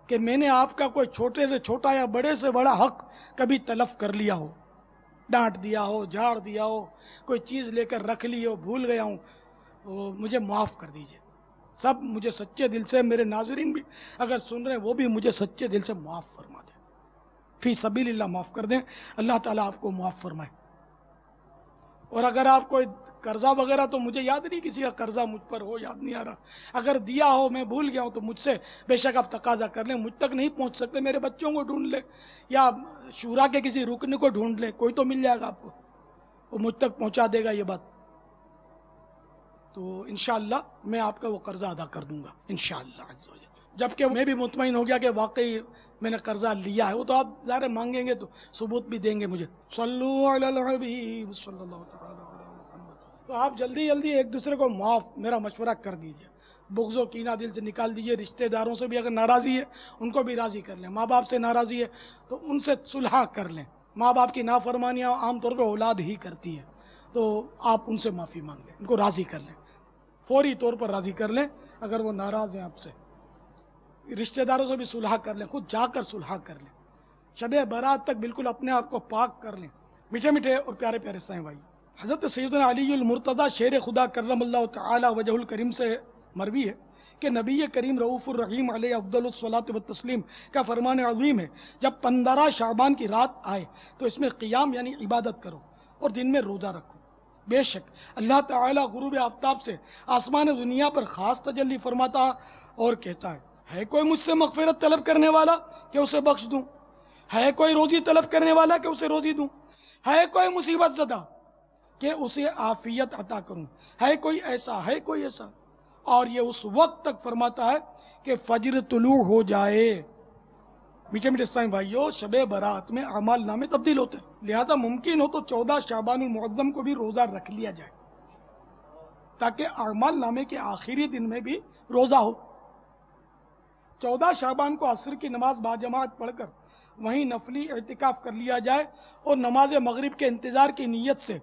कि मैंने आपका कोई छोटे से छोटा या बड़े से बड़ा हक कभी तलफ कर लिया हो डांट दिया हो झाड़ दिया हो कोई चीज़ लेकर रख ली हो भूल गया हूँ तो मुझे माफ़ कर दीजिए सब मुझे सच्चे दिल से मेरे नाजरीन भी अगर सुन रहे हैं वो भी मुझे सच्चे दिल से माफ़ फरमा फ़ी लीला माफ़ कर दें अल्लाह ताला आपको माफ़ फरमाए और अगर आप कोई कर्ज़ा वगैरह तो मुझे याद नहीं किसी का कर्ज़ा मुझ पर हो याद नहीं आ रहा अगर दिया हो मैं भूल गया हूँ तो मुझसे बेशक आप तकाजा कर लें मुझ तक नहीं पहुँच सकते मेरे बच्चों को ढूंढ लें या शूरा के किसी रुकने को ढूंढ लें कोई तो मिल जाएगा आपको वो मुझ तक पहुँचा देगा ये बात तो इन मैं आपका वो कर्ज़ा अदा कर दूंगा इन जबकि मैं भी मुतमिन हो गया कि वाकई मैंने कर्जा लिया है वो तो आप ज़ाहिर मांगेंगे तो सबूत भी देंगे मुझे तो आप जल्दी जल्दी एक दूसरे को माफ़ मेरा मशवरा कर दीजिए बुग्ज़ो कीना दिल से निकाल दीजिए रिश्तेदारों से भी अगर नाराज़ी है उनको भी राज़ी कर लें माँ बाप से नाराज़ी है तो उनसे सुलह कर लें माँ बाप की नाफरमानियाँ आमतौर पर औलाद ही करती है तो आप उनसे माफ़ी मांग लें उनको राज़ी कर लें फौरी तौर पर राज़ी कर लें अगर वो नाराज़ हैं आपसे रिश्तेदारों से भी सुलह कर लें खुद जाकर सुलह कर लें शब बारात तक बिल्कुल अपने आप को पाक कर लें मीठे मीठे और प्यारे प्यारे साहें भाई हज़रत सैदन अलीमरतदा शेर खुदा करमल तजहुल करीम से मरवी है कि नबी करीम रऊफ़ुररहीम अफदलसलात का फरमान अवीम है जब पंद्रह शाबान की रात आए तो इसमें क़ियाम यानी इबादत करो और दिन में रोज़ा रखो बेशक अल्लाह ताला आफ्ताब से आसमान दुनिया पर ख़ास तजली फरमाता और कहता है है कोई मुझसे मकफिरत तलब करने वाला कि उसे बख्श दूँ है कोई रोज़ी तलब करने वाला कि उसे रोज़ी दूँ है कोई मुसीबत ज़दा कि उसे आफियत अता करूँ है कोई ऐसा है कोई ऐसा और ये उस वक्त तक फरमाता है कि फजर तुलू हो जाए मीठे मीठे साई भाइयों शब बरात में अमाल नामे तब्दील होते हैं लिहाजा मुमकिन हो तो चौदह शाबानमज़म को भी रोज़ा रख लिया जाए ताकि अमाल नामे के आखिरी दिन में भी रोज़ा हो चौदह शाबान को असर की नमाज बाजमात पढ़कर वहीं नफली अहतिकाफ कर लिया जाए और नमाज मगरिब के इंतज़ार की नीयत से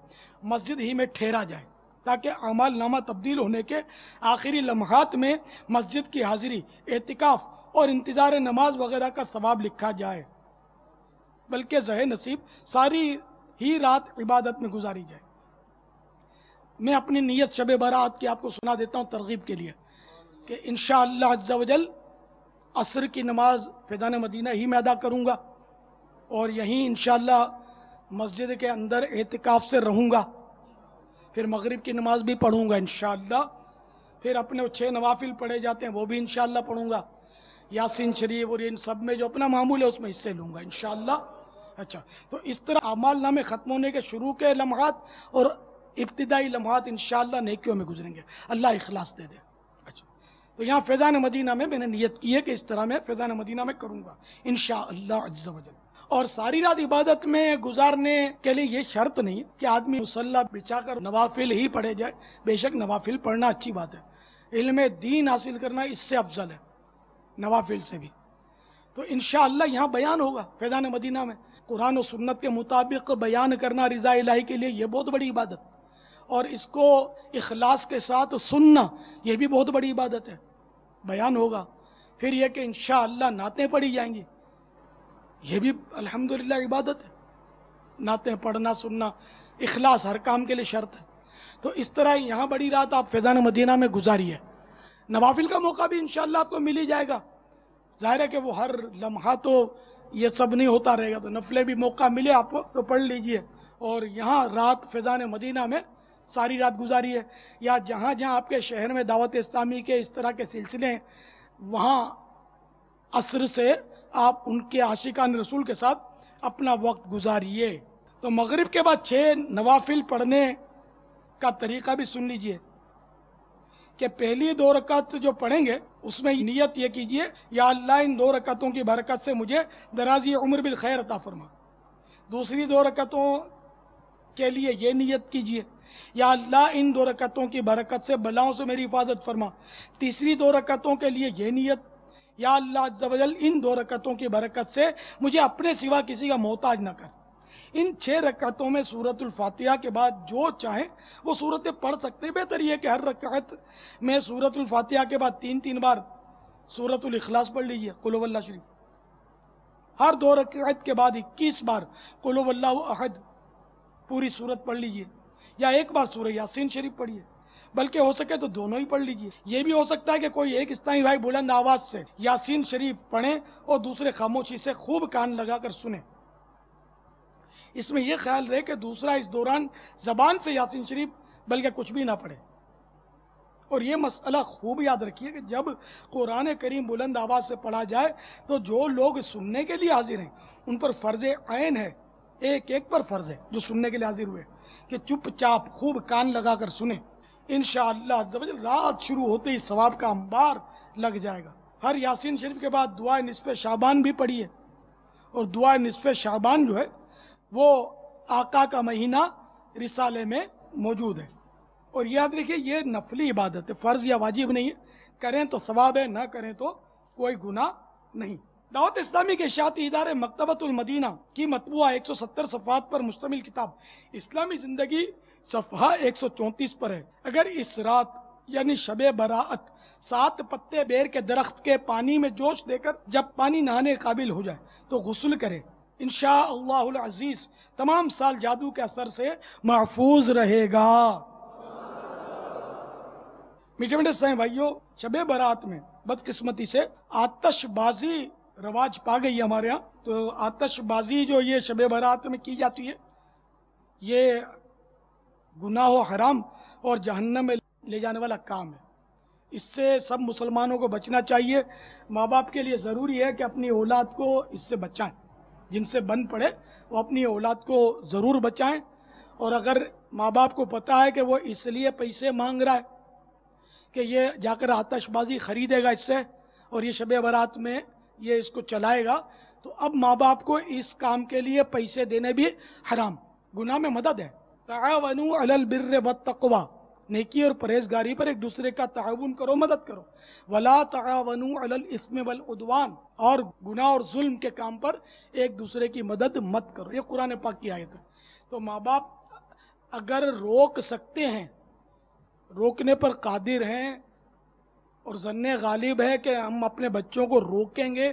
मस्जिद ही में ठहरा जाए ताकि अमाल नामा तब्दील होने के आखिरी लम्हात में मस्जिद की हाजिरी एहतिकाफ और इंतज़ार नमाज वगैरह का सवाब लिखा जाए बल्कि जह नसीब सारी ही रात इबादत में गुजारी जाए मैं अपनी नीयत शब बारात की आपको सुना देता हूँ तरगीब के लिए कि इन शाह असर की नमाज फैदान मदीना ही मैं अदा करूँगा और यहीं इन मस्जिद के अंदर एहतिकाफ से रहूँगा फिर मगरिब की नमाज भी पढ़ूँगा इन फिर अपने छः नवाफिल पढ़े जाते हैं वो भी इन शाला पढ़ूँगा यासिन शरीफ और इन सब में जो अपना मामूल है उसमें हिस्से लूँगा इन अच्छा तो इस तरह अमाल नामे ख़त्म होने के शुरू के लम्हात और इब्तदाई लम्हात इन नेकियों में गुजरेंगे अल्लाह अखलास दे दे तो यहाँ फैज़ान मदीना में मैंने नियत की है कि इस तरह मैं फैज़ान मदीना में करूँगा इन शाजल और सारी रात इबादत में गुजारने के लिए ये शर्त नहीं कि आदमी मुसल्ला बिछा कर नवाफिल ही पढ़े जाए बेशक नवाफिल पढ़ना अच्छी बात है इल्म दीन हासिल करना इससे अफजल है नवाफिल से भी तो इन यहाँ बयान होगा फैज़ान मदीना में कुरान और सुन्नत के मुताबिक बयान करना रज़ा इलाही के लिए यह बहुत बड़ी इबादत और इसको इखलास के साथ सुनना यह भी बहुत बड़ी इबादत है बयान होगा फिर यह कि इन नातें पढ़ी जाएंगी ये भी अल्हम्दुलिल्लाह इबादत है नातें पढ़ना सुनना इखलास हर काम के लिए शर्त है तो इस तरह यहाँ बड़ी रात आप फैज़ान मदीना में गुजारी है नवाफिल का मौका भी इन आपको मिल ही जाएगा जाहिर है कि वो हर लम्हा तो ये सब नहीं होता रहेगा तो नफले भी मौका मिले आपको तो पढ़ लीजिए और यहाँ रात फैज़ान मदीना में सारी रात गुजारी है या जहाँ जहाँ आपके शहर में दावत इस्लामी के इस तरह के सिलसिले हैं वहाँ असर से आप उनके आशिकान रसूल के साथ अपना वक्त गुजारिए तो मगरिब के बाद छः नवाफिल पढ़ने का तरीका भी सुन लीजिए कि पहली दो रकत जो पढ़ेंगे उसमें नियत ये कीजिए या अल्लाह इन दो रकतों की बरकत से मुझे दराजी उम्र बिल खैर अता फरमा दूसरी दो रकतों के लिए ये नियत कीजिए या अल्लाह इन दो रकतों की बरकत से बलाओं से मेरी हिफाजत फरमा तीसरी दो रकतों के लिए यह नीयत या अल्लाह जबल इन दो रकतों की बरकत से मुझे अपने सिवा किसी का मोहताज न कर इन छः रकतों में सूरत फातिहा के बाद जो चाहे वो सूरतें पढ़ सकते हैं बेहतर यह कि हर रकत में सूरत फातिहा के बाद तीन तीन बार सूरत अखलास पढ़ लीजिए कुलोवल्ला शरीफ हर दो रकत के बाद इक्कीस बार कुलोवल्ला अहद पूरी सूरत पढ़ लीजिए या एक बार सूर्य यासीन शरीफ पढ़िए बल्कि हो सके तो दोनों ही पढ़ लीजिए ये भी हो सकता है कि कोई एक इस्लामी भाई बुलंद आवाज से यासीन शरीफ पढ़े और दूसरे खामोशी से खूब कान लगा कर सुने इसमें यह ख्याल रहे कि दूसरा इस दौरान जबान से यासीन शरीफ बल्कि कुछ भी ना पढ़े और ये मसला खूब याद रखिए कि जब कुरान करीम बुलंद आवाज़ से पढ़ा जाए तो जो लोग सुनने के लिए हाजिर हैं उन पर फ़र्ज़ आयन है एक एक पर फ़र्ज़ है जो सुनने के लिए हाजिर हुए कि चुपचाप खूब कान लगाकर सुने इन रात शुरू होते ही सवाब का अंबार लग जाएगा हर यासीन शरीफ के बाद दुआ नस्फ़ शाबान भी पढ़ी है और दुआ नस्फ़ शाबान जो है वो आका का महीना रिसाले में मौजूद है और याद रखिए ये नफली इबादत है फ़र्ज़ या वाजिब नहीं है करें तो सवाब है ना करें तो कोई गुनाह नहीं दावत इस्लामी के शाती इदारे मदीना की सौ 170 सफ़ात पर मुश्तमिल किताब इस्लामी ज़िंदगी सौ 134 पर है अगर इस रात यानी शब बरात सात पत्ते बेर के दरख्त के पानी में जोश देकर जब पानी नहाने काबिल हो जाए तो गसल करे इन अजीज़ तमाम साल जादू के असर से महफूज रहेगा मीठे मीठे साई भाइयों शब बरात में बदकिस्मती से आतशबाजी रवाज पा गई है हमारे यहाँ तो आतशबाजी जो ये शब बारात में की जाती है ये गुनाह व हराम और जहन्नम में ले जाने वाला काम है इससे सब मुसलमानों को बचना चाहिए माँ बाप के लिए ज़रूरी है कि अपनी औलाद को इससे बचाएं जिनसे बन पड़े वो अपनी औलाद को ज़रूर बचाएं और अगर माँ बाप को पता है कि वो इसलिए पैसे मांग रहा है कि ये जाकर आतशबाजी ख़रीदेगा इससे और ये शब बारात में ये इसको चलाएगा तो अब माँ बाप को इस काम के लिए पैसे देने भी हराम गुना में मदद है तावन अलल बिर्र तकवा नेकी और परहेजगारी पर एक दूसरे का ताउन करो मदद करो वला तावन अलल इसम वल उदवान और गुना और जुल्म के काम पर एक दूसरे की मदद मत करो ये कुरान पाक की आयत है तो माँ बाप अगर रोक सकते हैं रोकने पर कादिर हैं और जन्न गालिब है कि हम अपने बच्चों को रोकेंगे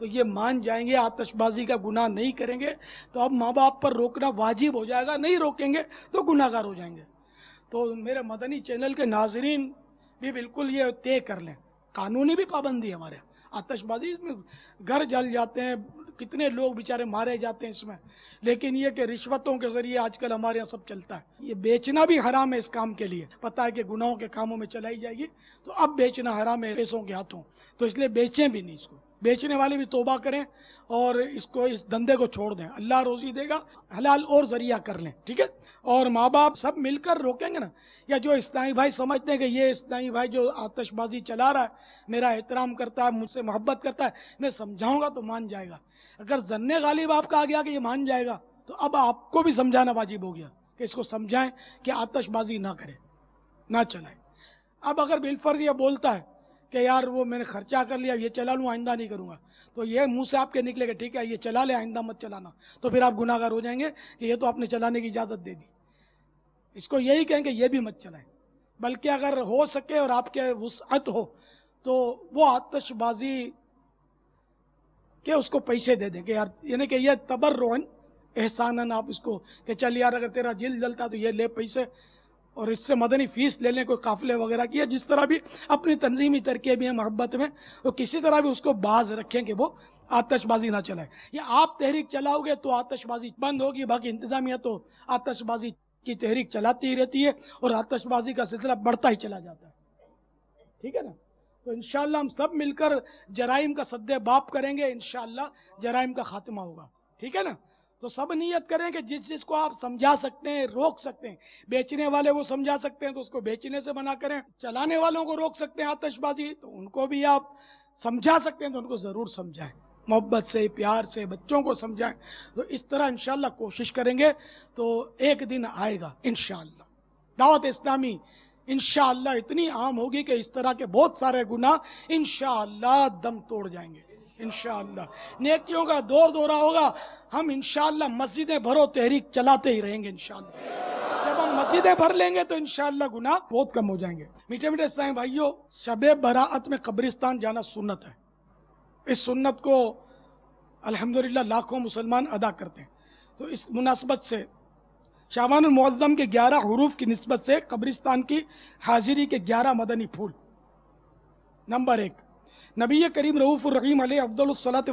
तो ये मान जाएंगे आतशबाजी का गुनाह नहीं करेंगे तो अब माँ बाप पर रोकना वाजिब हो जाएगा नहीं रोकेंगे तो गुनाहगार हो जाएंगे तो मेरे मदनी चैनल के नाजरीन भी बिल्कुल ये तय कर लें कानूनी भी पाबंदी है हमारे आतशबाजी घर जल जाते हैं कितने लोग बेचारे मारे जाते हैं इसमें लेकिन ये कि रिश्वतों के जरिए आजकल हमारे यहाँ सब चलता है ये बेचना भी हराम है इस काम के लिए पता है कि गुनाहों के कामों में चलाई जाएगी तो अब बेचना हराम है पैसों के हाथों तो इसलिए बेचें भी नहीं इसको बेचने वाले भी तोबा करें और इसको इस धंधे को छोड़ दें अल्लाह रोज़ी देगा हलाल और ज़रिया कर लें ठीक है और माँ बाप सब मिलकर रोकेंगे ना या जो इस्लाई भाई समझते हैं कि ये इस्लाई भाई जो आतशबाजी चला रहा है मेरा एहतराम करता है मुझसे मोहब्बत करता है मैं समझाऊँगा तो मान जाएगा अगर जन्न गालिब आपका आ गया कि ये मान जाएगा तो अब आपको भी समझाना वाजिब हो गया कि इसको समझाएं कि आतशबाजी ना करें ना चलाएं अब अगर बिलफर्ज यह बोलता है कि यार वो मैंने खर्चा कर लिया ये चला लूँ आइंदा नहीं करूँगा तो ये मुंह से आपके निकलेगा ठीक है ये चला ले आइंदा मत चलाना तो फिर आप गुनाहगार हो जाएंगे कि ये तो आपने चलाने की इजाज़त दे दी इसको यही कहेंगे ये भी मत चलाएं बल्कि अगर हो सके और आपके वसअत हो तो वो आतशबाजी के उसको पैसे दे दें कि यार यानी कि ये तबर्रोन एहसानन आप इसको कि चल यार अगर तेरा जिल जलता तो ये ले पैसे और इससे मदनी फीस ले लें कोई काफ़िले वगैरह की या जिस तरह भी अपनी तंजीमी भी हैं मोहब्बत में तो किसी तरह भी उसको बाज रखें कि वो आतशबाजी ना चलाए या आप तहरीक चलाओगे तो आतशबाजी बंद होगी बाकी इंतज़ामिया तो आतशबाजी की तहरीक चलाती ही रहती है और आतशबाजी का सिलसिला बढ़ता ही चला जाता है ठीक है ना तो इन हम सब मिलकर जराइम का सद्दे बाप करेंगे इन जराइम का खात्मा होगा ठीक है ना तो सब नियत करें कि जिस जिसको आप समझा सकते हैं रोक सकते हैं बेचने वाले को समझा सकते हैं तो उसको बेचने से मना करें चलाने वालों को रोक सकते हैं आतशबाजी तो उनको भी आप समझा सकते हैं तो उनको ज़रूर समझाएं मोहब्बत से प्यार से बच्चों को समझाएं तो इस तरह इनशाला कोशिश करेंगे तो एक दिन आएगा इनशाला दावत इस्लामी इनशाला इतनी आम होगी कि इस तरह के बहुत सारे गुना इनशाला दम तोड़ जाएंगे इनशाला नेकियों का दौर दौरा होगा हम इनशाला मस्जिदें भरो तहरीक चलाते ही रहेंगे इनशाला जब हम मस्जिदें भर लेंगे तो इनशाला गुना बहुत कम हो जाएंगे मीठे मीठे साई भाइयों शब बरात में कब्रिस्तान जाना सुन्नत है इस सुन्नत को अल्हम्दुलिल्लाह लाखों मुसलमान अदा करते हैं तो इस मुनासबत से शाबान मुआज़म के ग्यारह हरूफ की नस्बत से कब्रिस्तान की हाजिरी के ग्यारह मदनी फूल नंबर एक नबी करीम रऊफ़ुररहीम अफदलसलात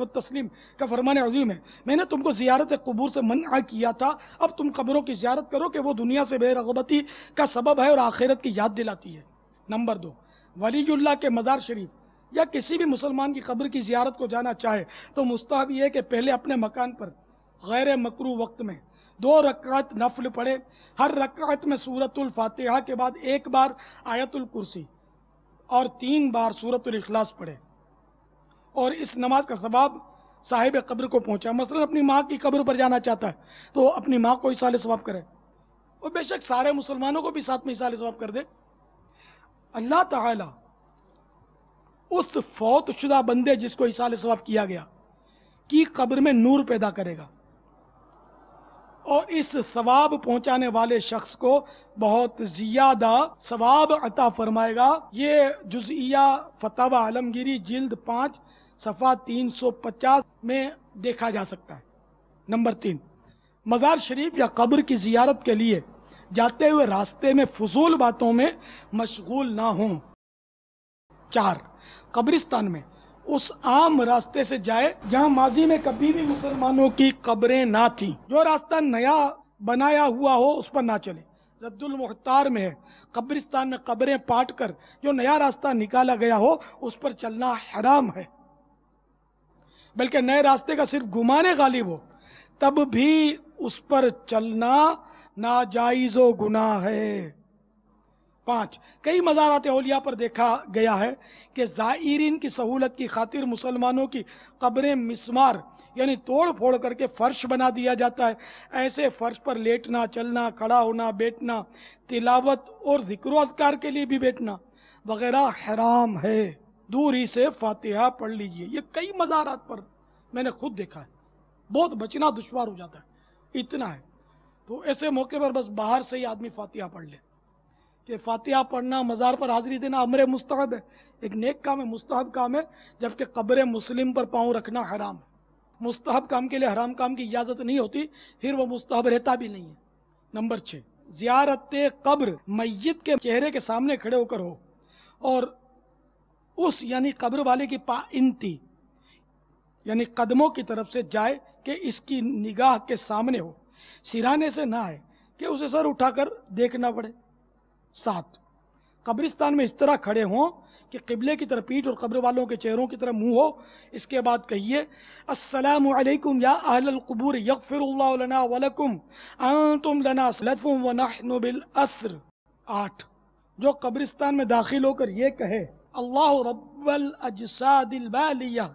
का फरमान अजीम है मैंने तुमको ज़्यारत कबूर से मना किया था अब तुम कब्रों की ज्यारत करो कि वो दुनिया से बेरगबती का सबब है और आखिरत की याद दिलाती है नंबर दो वली के मज़ार शरीफ या किसी भी मुसलमान की कब्र की ज्यारत को जाना चाहे तो मुस्ताब यह है कि पहले अपने मकान पर गैर मकरू वक्त में दो रकात नफल पढ़े हर रकात में सूरतुल फातिहा के बाद एक बार आयतुल कुर्सी और तीन बार सूरतुल इखलास पढ़े और इस नमाज का सवाब साहिब कब्र को पहुँचा मसलन अपनी माँ की कब्र पर जाना चाहता है तो अपनी माँ को इसाले सवाब करे और बेशक सारे मुसलमानों को भी साथ में इसाले सवाब कर दे अल्लाह ताला उस फौत शुदा बंदे जिसको इसाले सवाब किया गया की कब्र में नूर पैदा करेगा और इस सवाब पहुंचाने वाले शख्स को बहुत ज़्यादा सवाब अता फरमाएगा ये जुजिया फतवा आलमगिरी जिल्द पांच सफ़ा 350 में देखा जा सकता है नंबर तीन मज़ार शरीफ या कब्र की जियारत के लिए जाते हुए रास्ते में फजूल बातों में मशगूल ना हों चार कब्रिस्तान में उस आम रास्ते से जाए जहां माजी में कभी भी मुसलमानों की कब्रें ना थी जो रास्ता नया बनाया हुआ हो उस पर ना चले रद्दुल मुख्तार में है कब्रिस्तान में कब्रें पाट कर जो नया रास्ता निकाला गया हो उस पर चलना हराम है बल्कि नए रास्ते का सिर्फ घुमाने गालिब हो तब भी उस पर चलना नाजायज़ो गुनाह है पाँच कई मज़ारत होलिया पर देखा गया है कि ज़ायरीन की सहूलत की खातिर मुसलमानों की कब्रें मिसमार यानी तोड़ फोड़ करके फ़र्श बना दिया जाता है ऐसे फ़र्श पर लेटना चलना खड़ा होना बैठना तिलावत और जिक्रोजगार के लिए भी बैठना वगैरह हराम है दूरी से फातिहा पढ़ लीजिए ये कई मज़ारात पर मैंने खुद देखा है बहुत बचना दुशवार हो जाता है इतना है तो ऐसे मौके पर बस बाहर से ही आदमी फातिहा पढ़ ले कि फातिहा पढ़ना मज़ार पर हाज़िरी देना अमर मुस्तहब है एक नेक काम है मुस्तहब काम है जबकि कब्र मुस्लिम पर पाँव रखना हराम है मुस्तहब काम के लिए हराम काम की इजाज़त नहीं होती फिर वह मुस्तहब रहता भी नहीं है नंबर छः ज़ियारत कब्र मैत के चेहरे के सामने खड़े होकर हो और उस यानी कब्र वाले की पाइनती यानी कदमों की तरफ से जाए कि इसकी निगाह के सामने हो सिराने से ना आए कि उसे सर उठाकर देखना पड़े साथ कब्रिस्तान में इस तरह खड़े हों कि किबले की तरफ पीठ और कब्र वालों के चेहरों की तरफ मुंह हो इसके बाद कहिए असलकुम या अहलकबूर यकफ़िरना वलकुम तुम लना सलफ़ुम व बिल असर आठ जो कब्रिस्तान में दाखिल होकर ये कहे अल्लाह रब्बल अजसादिलबालिया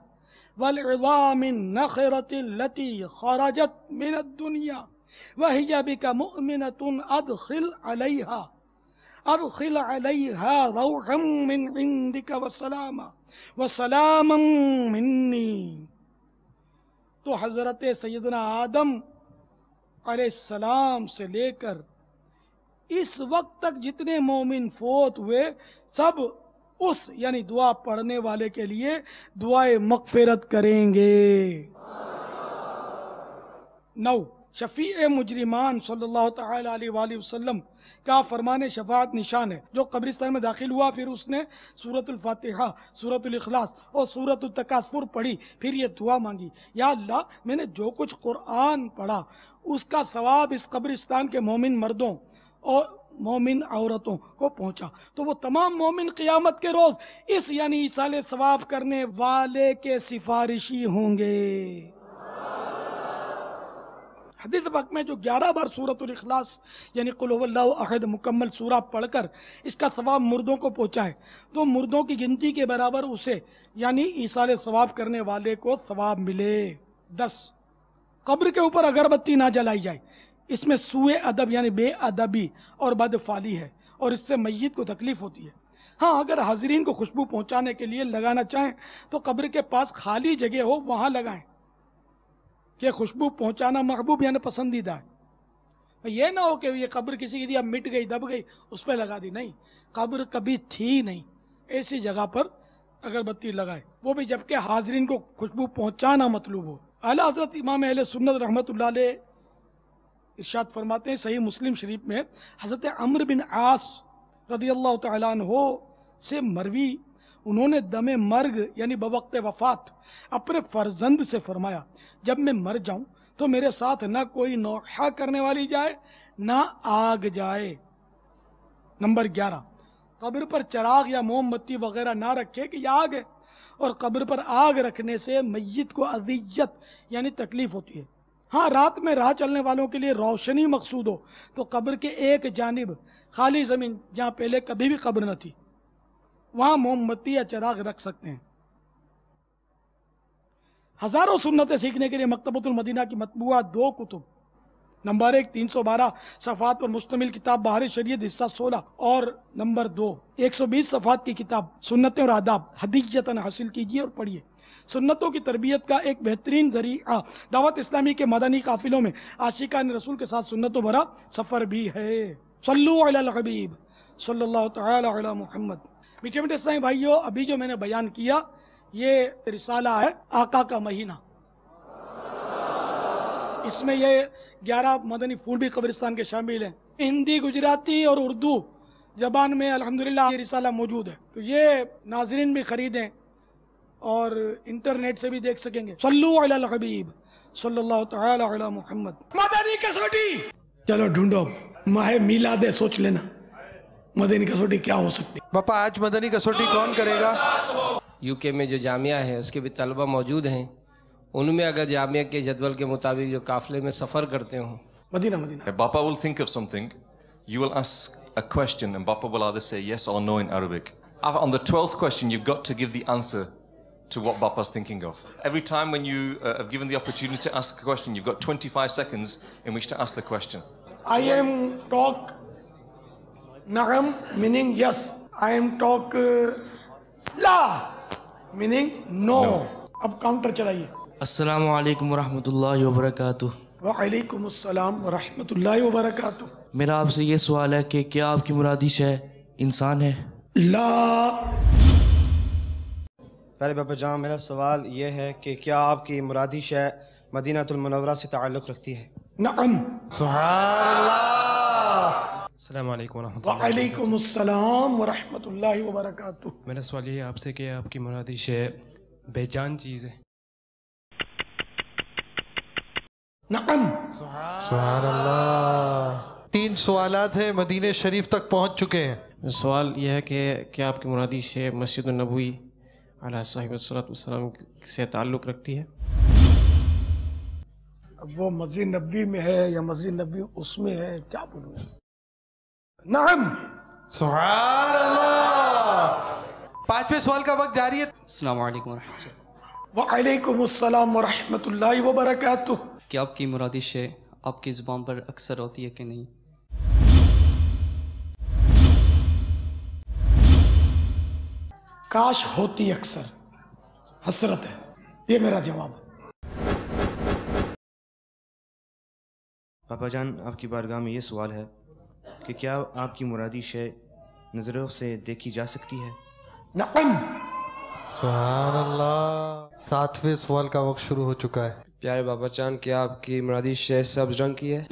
वलवामिन नखरतिलती खराजत मिनत दुनिया वही बिका मुमिनतुन अदखिल अलैहा अरखिल अलैहा रौहम मिन इंदिक वसलामा वसलाम मिन्नी तो हज़रत सैदना आदम सलाम से लेकर इस वक्त तक जितने मोमिन फोत हुए सब उस यानी दुआ पढ़ने वाले के लिए दुआए मगफिरत करेंगे नौ शफ़ी मुजरिमान सल्ला वसम का फरमान शफात निशान है जो कब्रिस्तान में दाखिल हुआ फिर उसने सूरत अखलास और सूरत तकाफुर पढ़ी फिर ये दुआ मांगी या अल्लाह मैंने जो कुछ कुरान पढ़ा उसका सवाब इस कब्रिस्तान के मोमिन मर्दों और मोमिन औरतों को पहुंचा तो वो तमाम मोमिन क़ियामत के रोज़ इस यानी साल सवाब करने वाले के सिफारिशी होंगे हदीस पक में जो ग्यारह बार सूरत अखलास यानी कुल्लाद मुकम्मल पढ़ पढ़कर इसका स्वाब मुर्दों को पहुँचाए तो मुर्दों की गिनती के बराबर उसे यानी ईसार स्वाब करने वाले को स्वाब मिले दस कब्र के ऊपर अगरबत्ती ना जलाई जाए इसमें सूए अदब यानी बेअदबी और बदफाली है और इससे मैत को तकलीफ़ होती है हाँ अगर हाजरीन को खुशबू पहुँचाने के लिए लगाना चाहें तो कब्र के पास खाली जगह हो वहाँ लगाएँ कि खुशबू पहुंचाना महबूब यानी पसंदीदा है ये ना हो कि ये कब्र किसी की दिया मिट गई दब गई उस पर लगा दी नहीं कब्र कभी थी नहीं ऐसी जगह पर अगरबत्ती लगाए वो भी जबकि हाजरीन को खुशबू पहुंचाना मतलूब हो अला हजरत इमाम अहल सुन्नत रहमत इर्शाद फरमाते हैं सही मुस्लिम शरीफ में हज़रत अमर बिन आस रदी अल्लाह तन से मरवी उन्होंने दमे मर्ग यानी बवक्त वफात अपने फर्जंद से फरमाया जब मैं मर जाऊं तो मेरे साथ ना कोई नौखा करने वाली जाए ना आग जाए नंबर ग्यारह कब्र पर चराग या मोमबत्ती वगैरह ना रखे कि यह आग है और कब्र पर आग रखने से मैत को अजियत यानी तकलीफ़ होती है हाँ रात में राह चलने वालों के लिए रोशनी मकसूद हो तो कब्र के एक जानब खाली ज़मीन जहाँ पहले कभी भी कब्र न थी वहां मोमबत्ती या चिराग रख सकते हैं हजारों सुन्नतें सीखने के लिए मकतबतुल मदीना की मतबूआ दो कुतुब नंबर एक तीन सौ बारह सफ़ात पर मुश्तमिल किताब बाहर शरीयत हिस्सा सोलह और नंबर दो एक सौ बीस सफ़ात की किताब सुन्नतें और आदाब हदीजतन हासिल कीजिए और पढ़िए सुन्नतों की तरबियत का एक बेहतरीन जरिया दावत इस्लामी के मदनी काफिलों में आशिका ने रसूल के साथ सुन्नतों भरा सफ़र भी है सल्लु अला हबीब सल्लल्लाहु तआला अला मुहम्मद मीठे मीठे साई भाइयों अभी जो मैंने बयान किया ये रिसाला है आका का महीना इसमें ये ग्यारह मदनी फूल भी कब्रिस्तान के शामिल हैं हिंदी गुजराती और उर्दू जबान में अल्हम्दुलिल्लाह ये रिसाला मौजूद है तो ये नाजरीन भी ख़रीदें और इंटरनेट से भी देख सकेंगे सल्लू अल हबीब सल्लल्लाहु मोहम्मद मदनी चलो ढूंढो माह दे सोच लेना मदनी कसौटी क्या हो सकती है पापा आज मदनी कसौटी कौन करेगा यूके में जो जामिया है उसके भी तलबा मौजूद हैं उनमें अगर जामिया के जदवल के मुताबिक जो काफिले में सफर करते हो Medina Medina papa will think of something you will ask a question and papa will utter से यस और no in Arabic on the 12th question you got to give the answer to what Bapa's thinking of. Every time when you uh, have given the opportunity to ask a question, you've got 25 seconds in which to ask the question. I am talk नगम meaning yes I am talk ला meaning no अब counter चलाइए अस्सलाम वालेकुम रहमतुल्लाहि व बरकातहू वालेकुम अस्सलाम व रहमतुल्लाहि व बरकातहू मेरा आपसे ये सवाल है कि क्या आपकी मुरादिश है इंसान है ला पहले बाबा जान मेरा सवाल ये है कि क्या आपकी मुरादिश है मदीनातुलमनवरा से ताल्लुक़ रखती है सुभान अल्लाह वालेकुम अस्सलाम वरहमतुल्लाहि वबरकातुहू मेरा सवाल ये आपसे कि आपकी मुरादी शे बेजान चीज़ है तीन सवालत हैं शरीफ तक पहुँच चुके हैं सवाल यह है कि क्या आपकी मुरादी शे मस्जिद नबी साहिबसलाम से ताल्लुक़ रखती है वो मस्जिद नबी में है या मस्जिद नबी उसमें है क्या बोलूँगा नाम पांचवे सवाल का वक्त जारी है वालेकुम अस्सलाम वरहमतुल्लाहि वबरकातुह क्या आपकी मुरादी आपकी ज़ुबान पर अक्सर होती है कि नहीं काश होती अक्सर हसरत है ये मेरा जवाब पापा जान आपकी बारगाह में ये सवाल है कि क्या आपकी मुरादी शय नज़रों से देखी जा सकती है सातवें सवाल का वक्त शुरू हो चुका है प्यारे बाबा चांद क्या आपकी मुरादी शय सब्ज रंग की है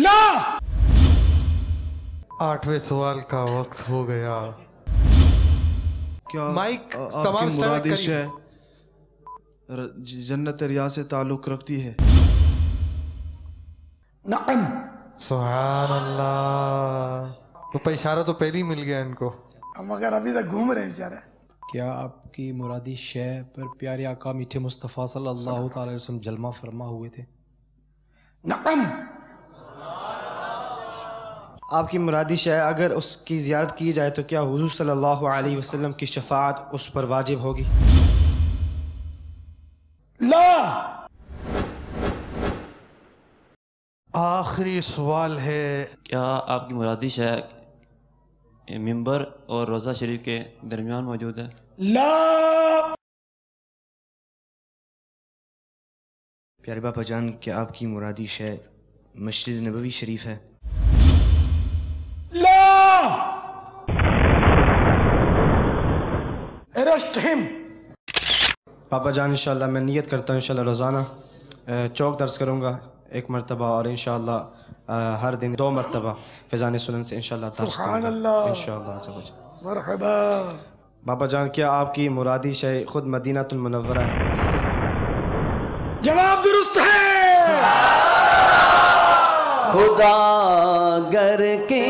आठवें सवाल का वक्त हो गया क्या माइक तमाम मुरादी शय जन्नत रिया से ताल्लुक रखती है सुहान अल्लाह तो इशारा तो पहले ही मिल गया इनको मगर अभी तक घूम रहे बेचारे क्या आपकी मुरादी शह पर प्यारे आका मीठे मुस्तफ़ा सल्लल्लाहु अलैहि वसल्लम जलमा फरमा हुए थे नकम आपकी मुरादी शह अगर उसकी ज़्यारत की जाए तो क्या हुजूर सल्लल्लाहु अलैहि वसल्लम की शफात उस पर वाजिब होगी ला आखिरी सवाल है क्या आपकी मुरादिश है मेंबर और रोज़ा शरीफ के दरमियान मौजूद है ला प्यारे बापा जान क्या आपकी मुरादिश है मस्जिद नबवी शरीफ है ला अरेस्ट हिम पापा जान इंशाल्लाह मैं नियत करता हूँ इंशाल्लाह रोज़ाना चौक दर्ज करूंगा एक मरतबा और इन हर दिन दो मरतबा फैज़ान सुनन से बाबा जान क्या आपकी मुरादी शे खुद मदीनातुलमनवरा है जवाब दुरुस्त है खुदा गर के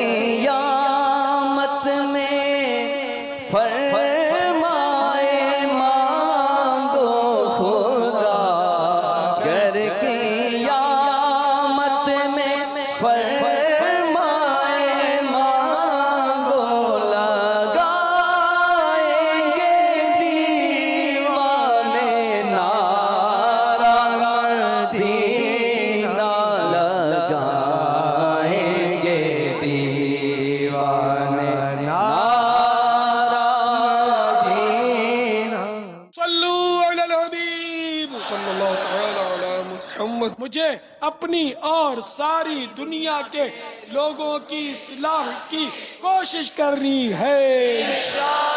और सारी दुनिया के लोगों की सलाह की कोशिश करनी है इंशा